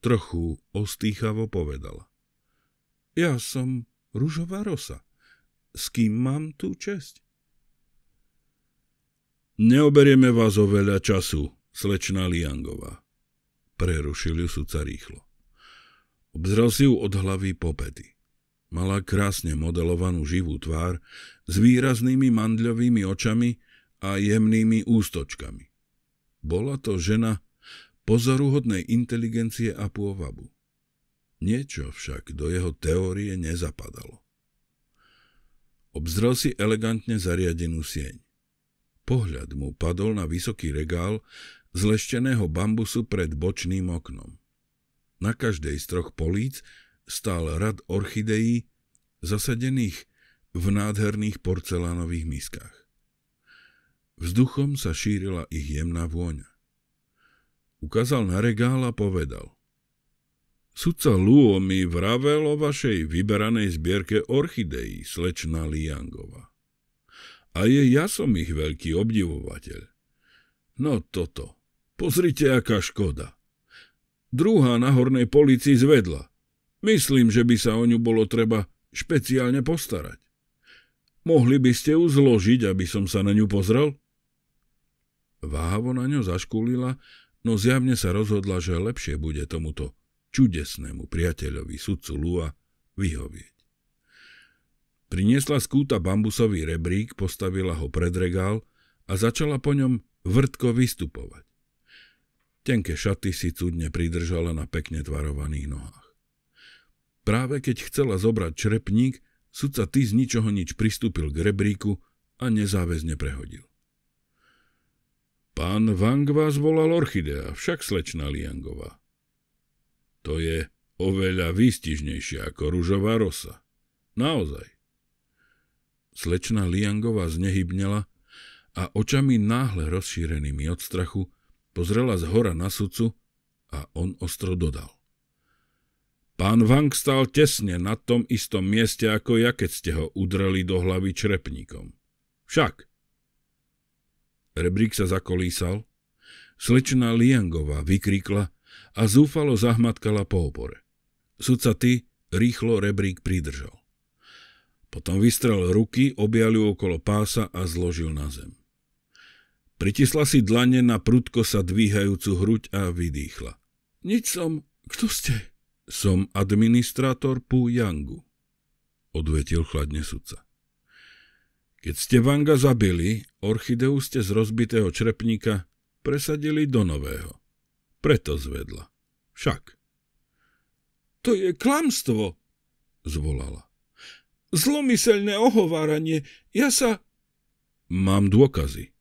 Trochu ostýchavo povedala. Ja som ružová rosa. S kým mám tú česť? Neoberieme vás o veľa času, slečná Liangová. Prerušil ju sudca rýchlo. Obzrel si ju od hlavy po pety. Mala krásne modelovanú živú tvár s výraznými mandľovými očami a jemnými ústočkami. Bola to žena pozoruhodnej inteligencie a pôvabu. Niečo však do jeho teórie nezapadalo. Obzrel si elegantne zariadenú sieň. Pohľad mu padol na vysoký regál z lešteného bambusu pred bočným oknom. Na každej z troch políc stál rad orchideí, zasadených v nádherných porcelánových miskách. Vzduchom sa šírila ich jemná vôňa. Ukázal na regál a povedal – Sudca Luo mi vravel o vašej vyberanej zbierke orchideí, slečna Liangova. A je ja som ich veľký obdivovateľ. No toto. Pozrite, aká škoda. Druhá na hornej polici zvedla. Myslím, že by sa o ňu bolo treba špeciálne postarať. Mohli by ste ju zložiť, aby som sa na ňu pozrel? Váhavo na ňo zaškulila, no zjavne sa rozhodla, že lepšie bude tomuto čudesnému priateľovi sudcu Lua vyhovieť. Priniesla z kúta bambusový rebrík, postavila ho pred regál a začala po ňom vrtko vystupovať. Tenké šaty si cudne pridržala na pekne tvarovaných nohách. Práve keď chcela zobrať črepník, sudca ty z ničoho nič pristúpil k rebríku a nezáväzne prehodil. Pán Wang vás volal orchidea, však slečna Liangová. To je oveľa výstižnejšie ako rúžová rosa. Naozaj. Slečna Liangová znehybnela a očami náhle rozšírenými od strachu pozrela z hora na sudcu a on ostro dodal. Pán Vang stal tesne na tom istom mieste ako ja, keď ste ho udreli do hlavy črepníkom. Však. Rebrík sa zakolísal, slečná Liangová vykríkla a zúfalo zahmatkala po opore. Sudca ty rýchlo rebrík pridržal. Potom vystrel ruky, objal ju okolo pása a zložil na zem. Pritisla si dlane na prudko sa dvíhajúcu hruď a vydýchla. Nič som. Kto ste? Som administrátor Pu Yangu, odvetil chladne sudca. Keď ste Vanga zabili, orchideu ste z rozbitého črepníka presadili do nového. Preto zvedla. Však. To je klamstvo, zvolala. Zlomyselné ohováranie. Ja sa... Mám dôkazy.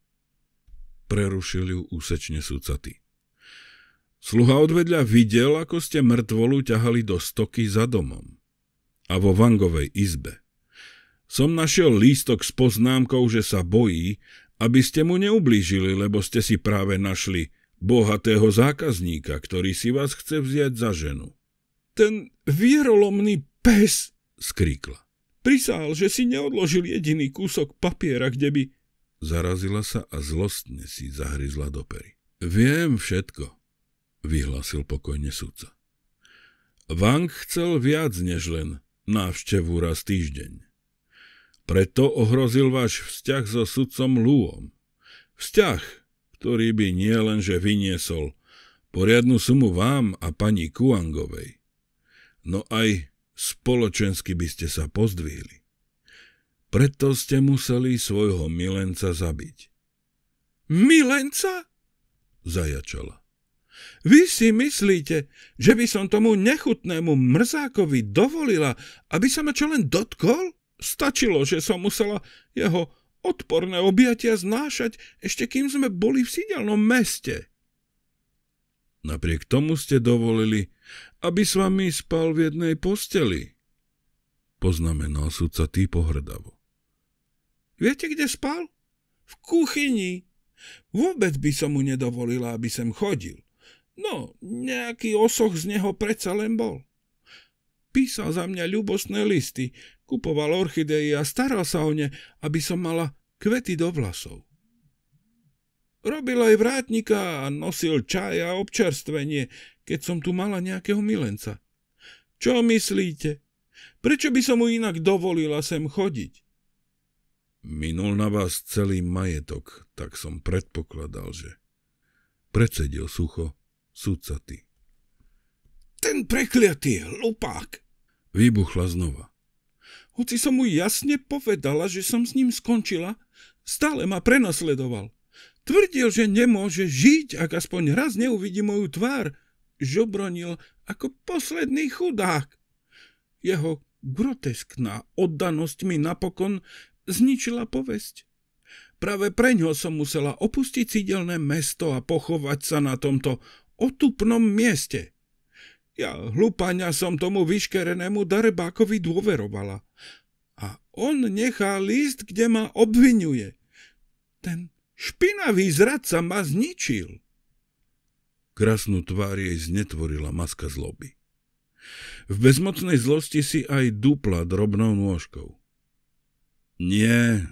Prerušil ju úsečne súcaty. Sluha odvedľa videl, ako ste mŕtvolu ťahali do stoky za domom a vo Vangovej izbe. Som našiel lístok s poznámkou, že sa bojí, aby ste mu neublížili, lebo ste si práve našli bohatého zákazníka, ktorý si vás chce vziať za ženu. Ten vierolomný pes, skríkla. Prisál, že si neodložil jediný kúsok papiera, kde by... Zarazila sa a zlostne si zahryzla do pery. Viem všetko, vyhlásil pokojne sudca. Vang chcel viac než len návštevu raz týždeň. Preto ohrozil váš vzťah so sudcom Lúom. Vzťah, ktorý by nielenže vyniesol poriadnu sumu vám a pani Kuangovej, no aj spoločensky by ste sa pozdvihli. Preto ste museli svojho milenca zabiť. Milenca? Zajačala. Vy si myslíte, že by som tomu nechutnému mrzákovi dovolila, aby sa ma čo len dotkol? Stačilo, že som musela jeho odporné objatia znášať, ešte kým sme boli v sídelnom meste. Napriek tomu ste dovolili, aby s vami spal v jednej posteli. Poznamenal sudca tý pohrdavo. Viete, kde spal? V kuchyni. Vôbec by som mu nedovolila, aby sem chodil. No, nejaký osoch z neho predsa len bol. Písal za mňa ľubostné listy, kupoval orchideje a staral sa o ne, aby som mala kvety do vlasov. Robil aj vrátnika a nosil čaj a občerstvenie, keď som tu mala nejakého milenca. Čo myslíte? Prečo by som mu inak dovolila sem chodiť? Minul na vás celý majetok, tak som predpokladal, že... Predsedil sucho, sudcaty. Ten prekliatý hlupák! Vybuchla znova. Hoci som mu jasne povedala, že som s ním skončila, stále ma prenasledoval. Tvrdil, že nemôže žiť, ak aspoň raz neuvidí moju tvár. Žobronil ako posledný chudák. Jeho groteskná oddanosť mi napokon zničila povesť. Práve preňho som musela opustiť sídelné mesto a pochovať sa na tomto otupnom mieste. Ja hlupania som tomu vyškerenému darebákovi dôverovala. A on nechá list, kde ma obvinuje. Ten Špinavý zradca ma zničil. Krasnú tvár jej znetvorila maska zloby. V bezmocnej zlosti si aj dupla drobnou nôžkou. Nie,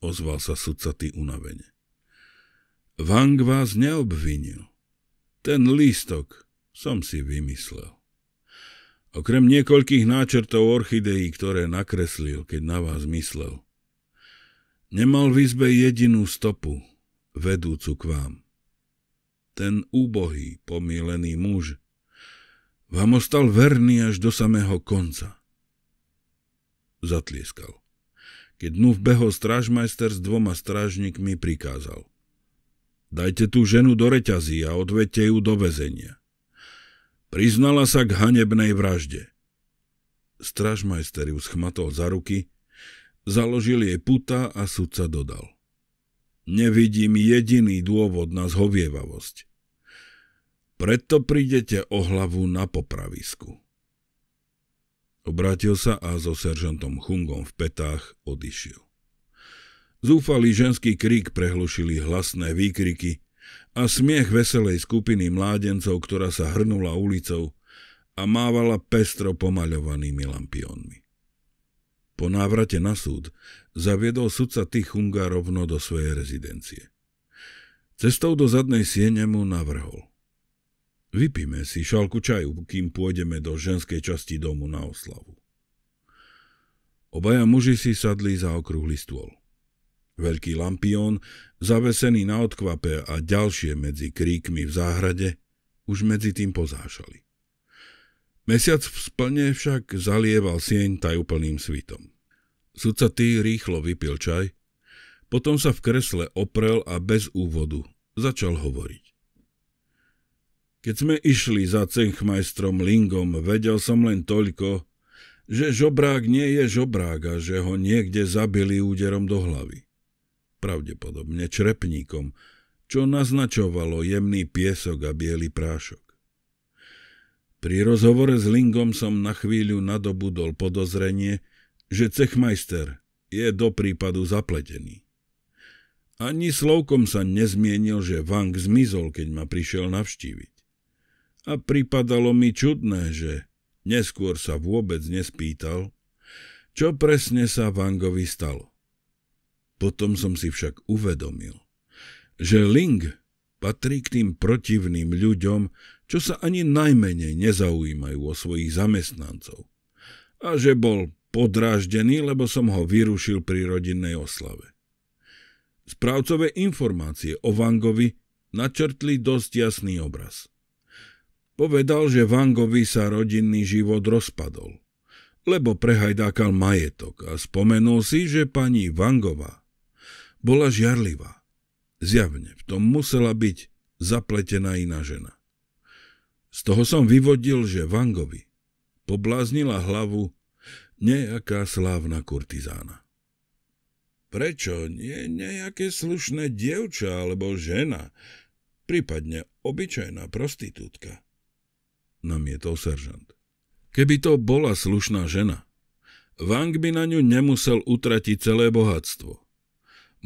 ozval sa sudca ty unavene. Vang vás neobvinil. Ten lístok som si vymyslel. Okrem niekoľkých náčrtov orchideí, ktoré nakreslil, keď na vás myslel, Nemal v izbe jedinú stopu, vedúcu k vám. Ten úbohý, pomílený muž vám ostal verný až do samého konca. Zatlieskal. Keď dnu vbehol strážmajster s dvoma strážnikmi, prikázal. Dajte tú ženu do reťazí a odvedte ju do väzenia. Priznala sa k hanebnej vražde. Strážmajster ju schmatol za ruky Založil jej puta a sudca dodal. Nevidím jediný dôvod na zhovievavosť. Preto prídete o hlavu na popravisku. Obrátil sa a so seržantom Chungom v petách odišiel. Zúfalý ženský krík prehlušili hlasné výkriky a smiech veselej skupiny mládencov, ktorá sa hrnula ulicou a mávala pestro pomaľovanými lampiónmi. Po návrate na súd zaviedol sudca Tichunga rovno do svojej rezidencie. Cestou do zadnej siene mu navrhol. Vypíme si šálku čaju, kým pôjdeme do ženskej časti domu na oslavu. Obaja muži si sadli za okrúhly stôl. Veľký lampión, zavesený na odkvape a ďalšie medzi kríkmi v záhrade, už medzi tým pozášali. Mesiac v splne však zalieval sieň tajúplným svitom. Sudca tý rýchlo vypil čaj, potom sa v kresle oprel a bez úvodu začal hovoriť. Keď sme išli za cenchmajstrom Lingom, vedel som len toľko, že žobrák nie je žobrák a že ho niekde zabili úderom do hlavy. Pravdepodobne črepníkom, čo naznačovalo jemný piesok a biely prášok. Pri rozhovore s Lingom som na chvíľu nadobudol podozrenie, že cechmajster je do prípadu zapletený. Ani slovkom sa nezmienil, že Vang zmizol, keď ma prišiel navštíviť. A pripadalo mi čudné, že neskôr sa vôbec nespýtal, čo presne sa Vangovi stalo. Potom som si však uvedomil, že Ling patrí k tým protivným ľuďom, čo sa ani najmenej nezaujímajú o svojich zamestnancov. A že bol podráždený, lebo som ho vyrušil pri rodinnej oslave. Správcové informácie o Vangovi načrtli dosť jasný obraz. Povedal, že Vangovi sa rodinný život rozpadol, lebo prehajdákal majetok a spomenul si, že pani Vangová bola žiarlivá. Zjavne v tom musela byť zapletená iná žena. Z toho som vyvodil, že Vangovi pobláznila hlavu nejaká slávna kurtizána. Prečo nie nejaké slušné dievča alebo žena, prípadne obyčajná prostitútka? Namietol seržant. Keby to bola slušná žena, Vang by na ňu nemusel utratiť celé bohatstvo.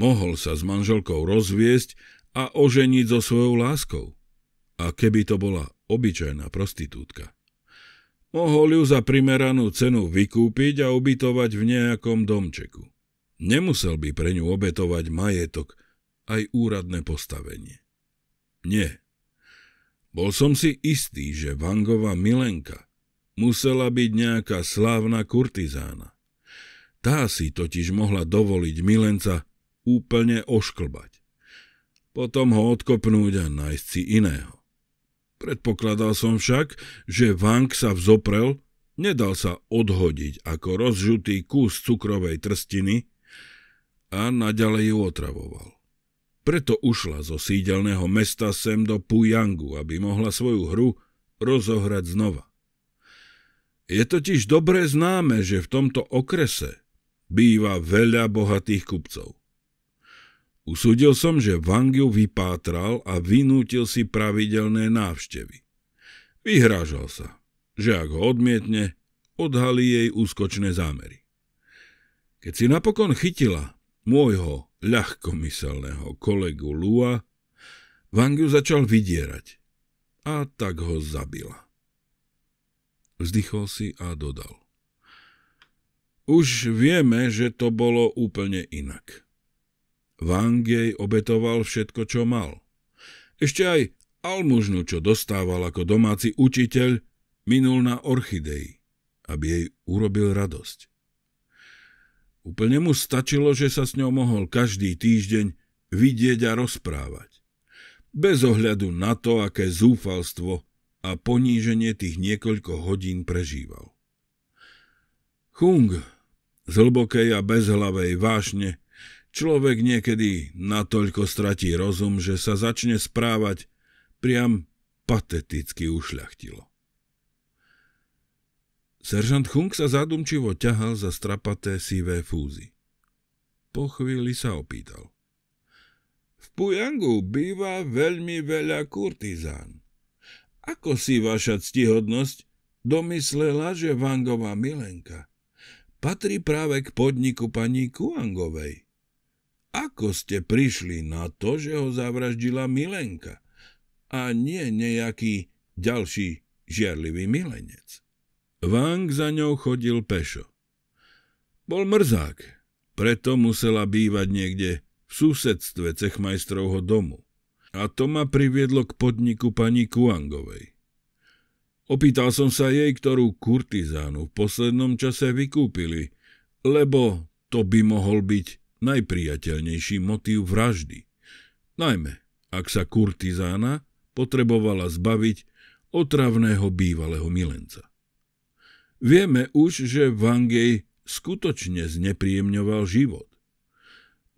Mohol sa s manželkou rozviesť a oženiť so svojou láskou. A keby to bola obyčajná prostitútka. Mohol ju za primeranú cenu vykúpiť a ubytovať v nejakom domčeku. Nemusel by pre ňu obetovať majetok, aj úradné postavenie. Nie. Bol som si istý, že Vangová Milenka musela byť nejaká slávna kurtizána. Tá si totiž mohla dovoliť milenca úplne ošklbať. Potom ho odkopnúť a nájsť si iného. Predpokladal som však, že Vank sa vzoprel, nedal sa odhodiť ako rozžutý kus cukrovej trstiny a naďalej ju otravoval. Preto ušla zo sídelného mesta sem do Pujangu, aby mohla svoju hru rozohrať znova. Je totiž dobre známe, že v tomto okrese býva veľa bohatých kupcov. Usúdil som, že Wang ju vypátral a vynútil si pravidelné návštevy. Vyhrážal sa, že ak ho odmietne, odhalí jej úskočné zámery. Keď si napokon chytila môjho ľahkomyselného kolegu Lua, Wang ju začal vydierať a tak ho zabila. Vzdychol si a dodal. Už vieme, že to bolo úplne inak. Wang jej obetoval všetko, čo mal. Ešte aj almužnu, čo dostával ako domáci učiteľ, minul na orchidei, aby jej urobil radosť. Úplne mu stačilo, že sa s ňou mohol každý týždeň vidieť a rozprávať. Bez ohľadu na to, aké zúfalstvo a poníženie tých niekoľko hodín prežíval. Chung z hlbokej a bezhlavej vášne Človek niekedy natoľko stratí rozum, že sa začne správať priam pateticky ušľachtilo. Seržant Hung sa zadumčivo ťahal za strapaté sivé fúzy. Po chvíli sa opýtal. V Pujangu býva veľmi veľa kurtizán. Ako si vaša ctihodnosť domyslela, že Vangová milenka patrí práve k podniku pani Kuangovej? Ako ste prišli na to, že ho zavraždila Milenka a nie nejaký ďalší žiarlivý milenec? Vang za ňou chodil pešo. Bol mrzák, preto musela bývať niekde v susedstve cechmajstrovho domu. A to ma priviedlo k podniku pani Kuangovej. Opýtal som sa jej, ktorú kurtizánu v poslednom čase vykúpili, lebo to by mohol byť najpriateľnejší motív vraždy. Najmä, ak sa kurtizána potrebovala zbaviť otravného bývalého milenca. Vieme už, že Vangej skutočne znepríjemňoval život.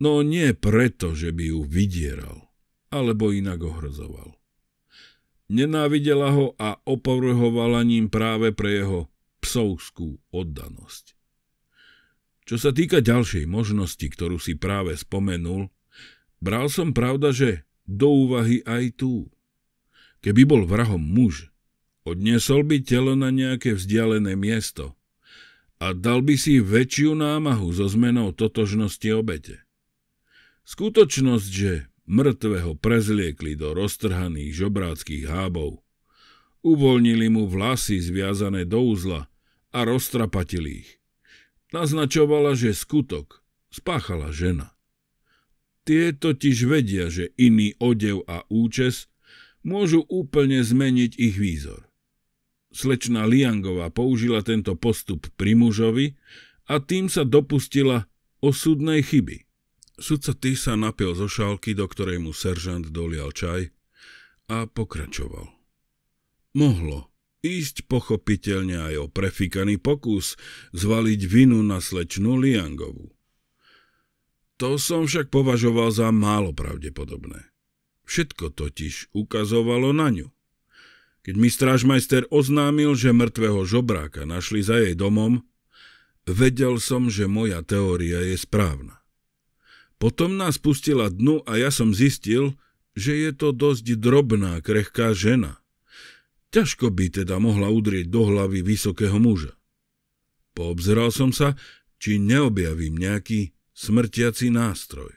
No nie preto, že by ju vydieral, alebo inak ohrozoval. Nenávidela ho a opovrhovala ním práve pre jeho psovskú oddanosť. Čo sa týka ďalšej možnosti, ktorú si práve spomenul, bral som pravda, že do úvahy aj tú. Keby bol vrahom muž, odnesol by telo na nejaké vzdialené miesto a dal by si väčšiu námahu so zmenou totožnosti obete. Skutočnosť, že mŕtvého prezliekli do roztrhaných žobráckých hábov, uvoľnili mu vlasy zviazané do úzla a roztrapatili ich naznačovala, že skutok spáchala žena. Tie totiž vedia, že iný odev a účes môžu úplne zmeniť ich výzor. Slečna Liangová použila tento postup pri mužovi a tým sa dopustila osudnej chyby. Sudca ty sa napil zo šálky, do ktorej mu seržant dolial čaj a pokračoval. Mohlo Ísť pochopiteľne aj o prefikaný pokus zvaliť vinu na slečnú Liangovu. To som však považoval za málo pravdepodobné. Všetko totiž ukazovalo na ňu. Keď mi strážmajster oznámil, že mŕtvého žobráka našli za jej domom, vedel som, že moja teória je správna. Potom nás pustila dnu a ja som zistil, že je to dosť drobná, krehká žena, Ťažko by teda mohla udrieť do hlavy vysokého muža. Poobzeral som sa, či neobjavím nejaký smrtiaci nástroj.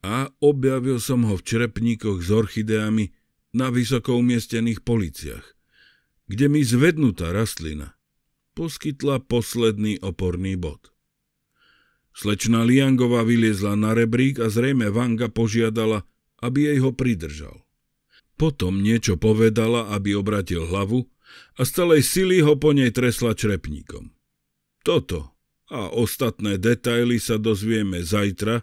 A objavil som ho v črepníkoch s orchideami na vysoko umiestnených policiach, kde mi zvednutá rastlina poskytla posledný oporný bod. Slečná Liangová vyliezla na rebrík a zrejme Vanga požiadala, aby jej ho pridržal. Potom niečo povedala, aby obratil hlavu a z celej sily ho po nej tresla črepníkom. Toto a ostatné detaily sa dozvieme zajtra,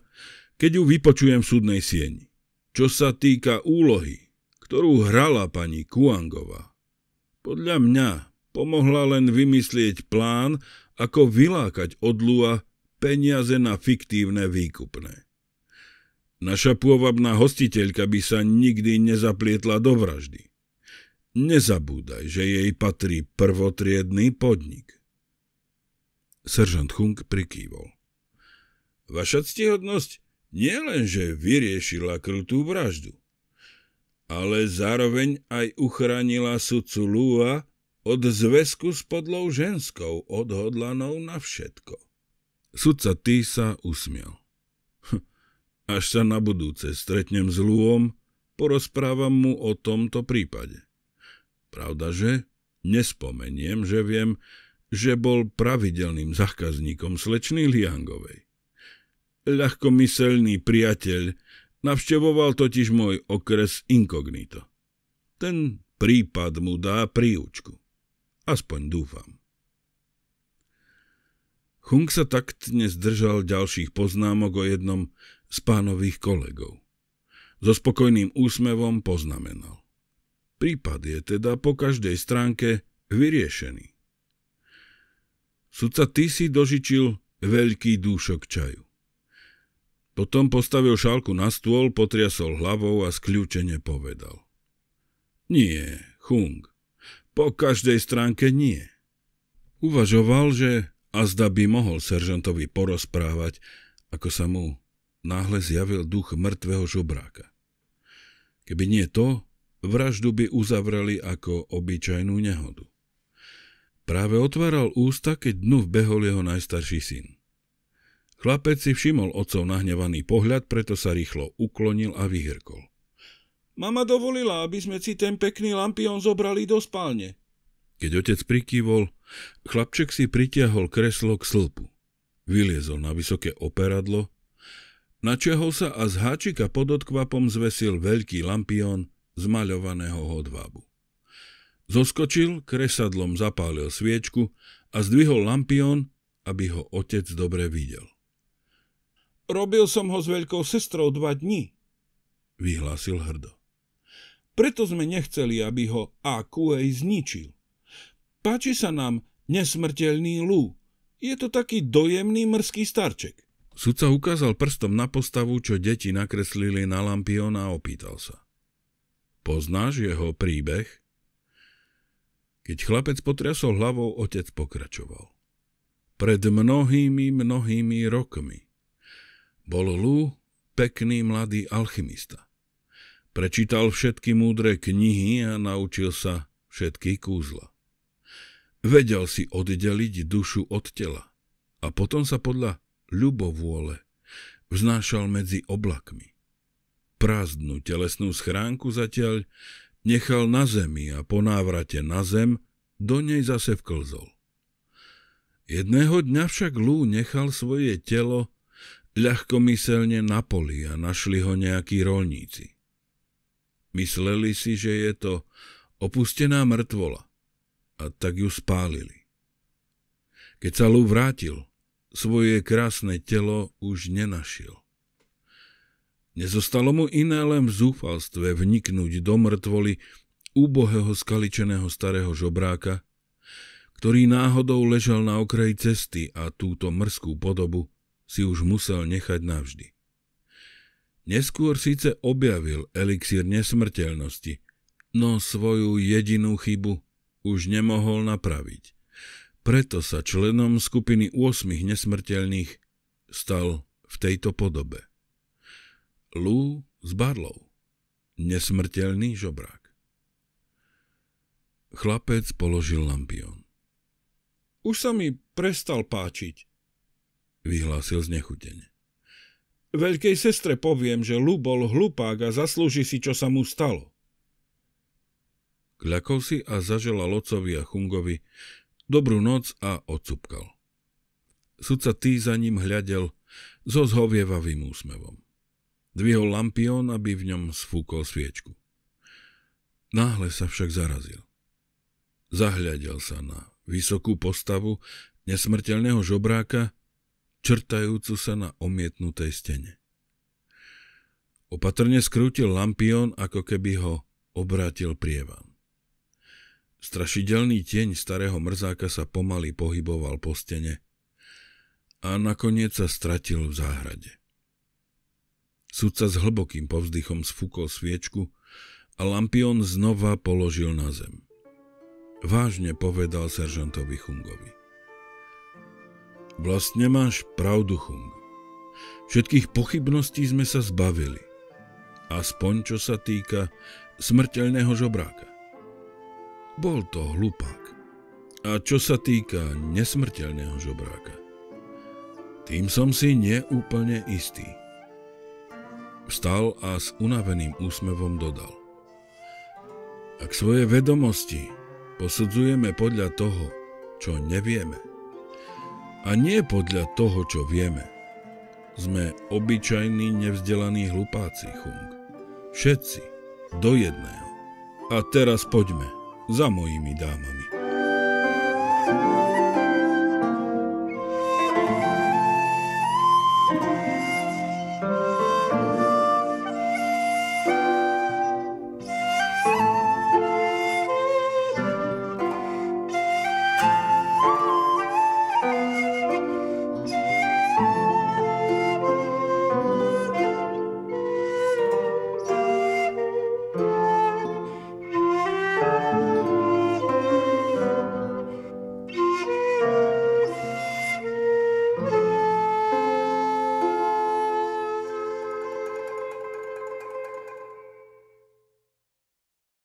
keď ju vypočujem v súdnej sieni. Čo sa týka úlohy, ktorú hrala pani Kuangová, podľa mňa pomohla len vymyslieť plán, ako vylákať od Lua peniaze na fiktívne výkupné. Naša pôvabná hostiteľka by sa nikdy nezaplietla do vraždy. Nezabúdaj, že jej patrí prvotriedný podnik. Seržant Hung prikývol. Vaša ctihodnosť nielenže vyriešila krutú vraždu, ale zároveň aj uchránila sudcu Lúa od zväzku s podlou ženskou odhodlanou na všetko. Sudca Ty sa až sa na budúce stretnem s Lúom, porozprávam mu o tomto prípade. Pravda, že? Nespomeniem, že viem, že bol pravidelným zákazníkom slečny Liangovej. Ľahkomyselný priateľ navštevoval totiž môj okres inkognito. Ten prípad mu dá príučku. Aspoň dúfam. Hung sa taktne zdržal ďalších poznámok o jednom z pánových kolegov. So spokojným úsmevom poznamenal. Prípad je teda po každej stránke vyriešený. Sudca Tisi dožičil veľký dúšok čaju. Potom postavil šálku na stôl, potriasol hlavou a skľúčene povedal. Nie, Chung, po každej stránke nie. Uvažoval, že azda by mohol seržantovi porozprávať, ako sa mu náhle zjavil duch mŕtvého žobráka. Keby nie to, vraždu by uzavreli ako obyčajnú nehodu. Práve otváral ústa, keď dnu vbehol jeho najstarší syn. Chlapec si všimol otcov nahnevaný pohľad, preto sa rýchlo uklonil a vyhrkol. Mama dovolila, aby sme si ten pekný lampion zobrali do spálne. Keď otec prikývol, chlapček si pritiahol kreslo k slpu. Vyliezol na vysoké operadlo Načehol sa a z háčika pod odkvapom zvesil veľký lampión z maľovaného hodvábu. Zoskočil, kresadlom zapálil sviečku a zdvihol lampión, aby ho otec dobre videl. Robil som ho s veľkou sestrou dva dni, vyhlásil hrdo. Preto sme nechceli, aby ho AQA zničil. Páči sa nám nesmrteľný Lú. Je to taký dojemný mrzký starček. Sudca ukázal prstom na postavu, čo deti nakreslili na lampión a opýtal sa. Poznáš jeho príbeh? Keď chlapec potriasol hlavou, otec pokračoval. Pred mnohými, mnohými rokmi bol Lú pekný mladý alchymista. Prečítal všetky múdre knihy a naučil sa všetky kúzla. Vedel si oddeliť dušu od tela a potom sa podľa ľubovôle, vznášal medzi oblakmi. Prázdnu telesnú schránku zatiaľ nechal na zemi a po návrate na zem do nej zase vklzol. Jedného dňa však Lú nechal svoje telo ľahkomyselne na poli a našli ho nejakí rolníci. Mysleli si, že je to opustená mŕtvola a tak ju spálili. Keď sa Lú vrátil, svoje krásne telo už nenašiel. Nezostalo mu iné len v zúfalstve vniknúť do mŕtvoly úbohého skaličeného starého žobráka, ktorý náhodou ležal na okraji cesty a túto mrskú podobu si už musel nechať navždy. Neskôr síce objavil elixír nesmrteľnosti, no svoju jedinú chybu už nemohol napraviť – preto sa členom skupiny 8 nesmrteľných stal v tejto podobe. Lou z Barlov, nesmrteľný žobrák. Chlapec položil lampion. Už sa mi prestal páčiť, vyhlásil znechutene. Veľkej sestre poviem, že Lou bol hlupák a zaslúži si, čo sa mu stalo. Kľakol si a zažela Locovi a Chungovi, dobrú noc a odsúpkal. Sudca tý za ním hľadel so zhovievavým úsmevom. Dvihol lampión, aby v ňom sfúkol sviečku. Náhle sa však zarazil. Zahľadel sa na vysokú postavu nesmrteľného žobráka, črtajúcu sa na omietnutej stene. Opatrne skrútil lampión, ako keby ho obrátil prievan. Strašidelný tieň starého mrzáka sa pomaly pohyboval po stene a nakoniec sa stratil v záhrade. Sudca s hlbokým povzdychom sfúkol sviečku a lampion znova položil na zem. Vážne povedal seržantovi Chungovi. Vlastne máš pravdu, Chung. Všetkých pochybností sme sa zbavili. Aspoň čo sa týka smrteľného žobráka. Bol to hlupák. A čo sa týka nesmrteľného žobráka, tým som si neúplne istý. Vstal a s unaveným úsmevom dodal. Ak svoje vedomosti posudzujeme podľa toho, čo nevieme, a nie podľa toho, čo vieme, sme obyčajní nevzdelaní hlupáci, Chung. Všetci, do jedného. A teraz poďme. za mojimi damami.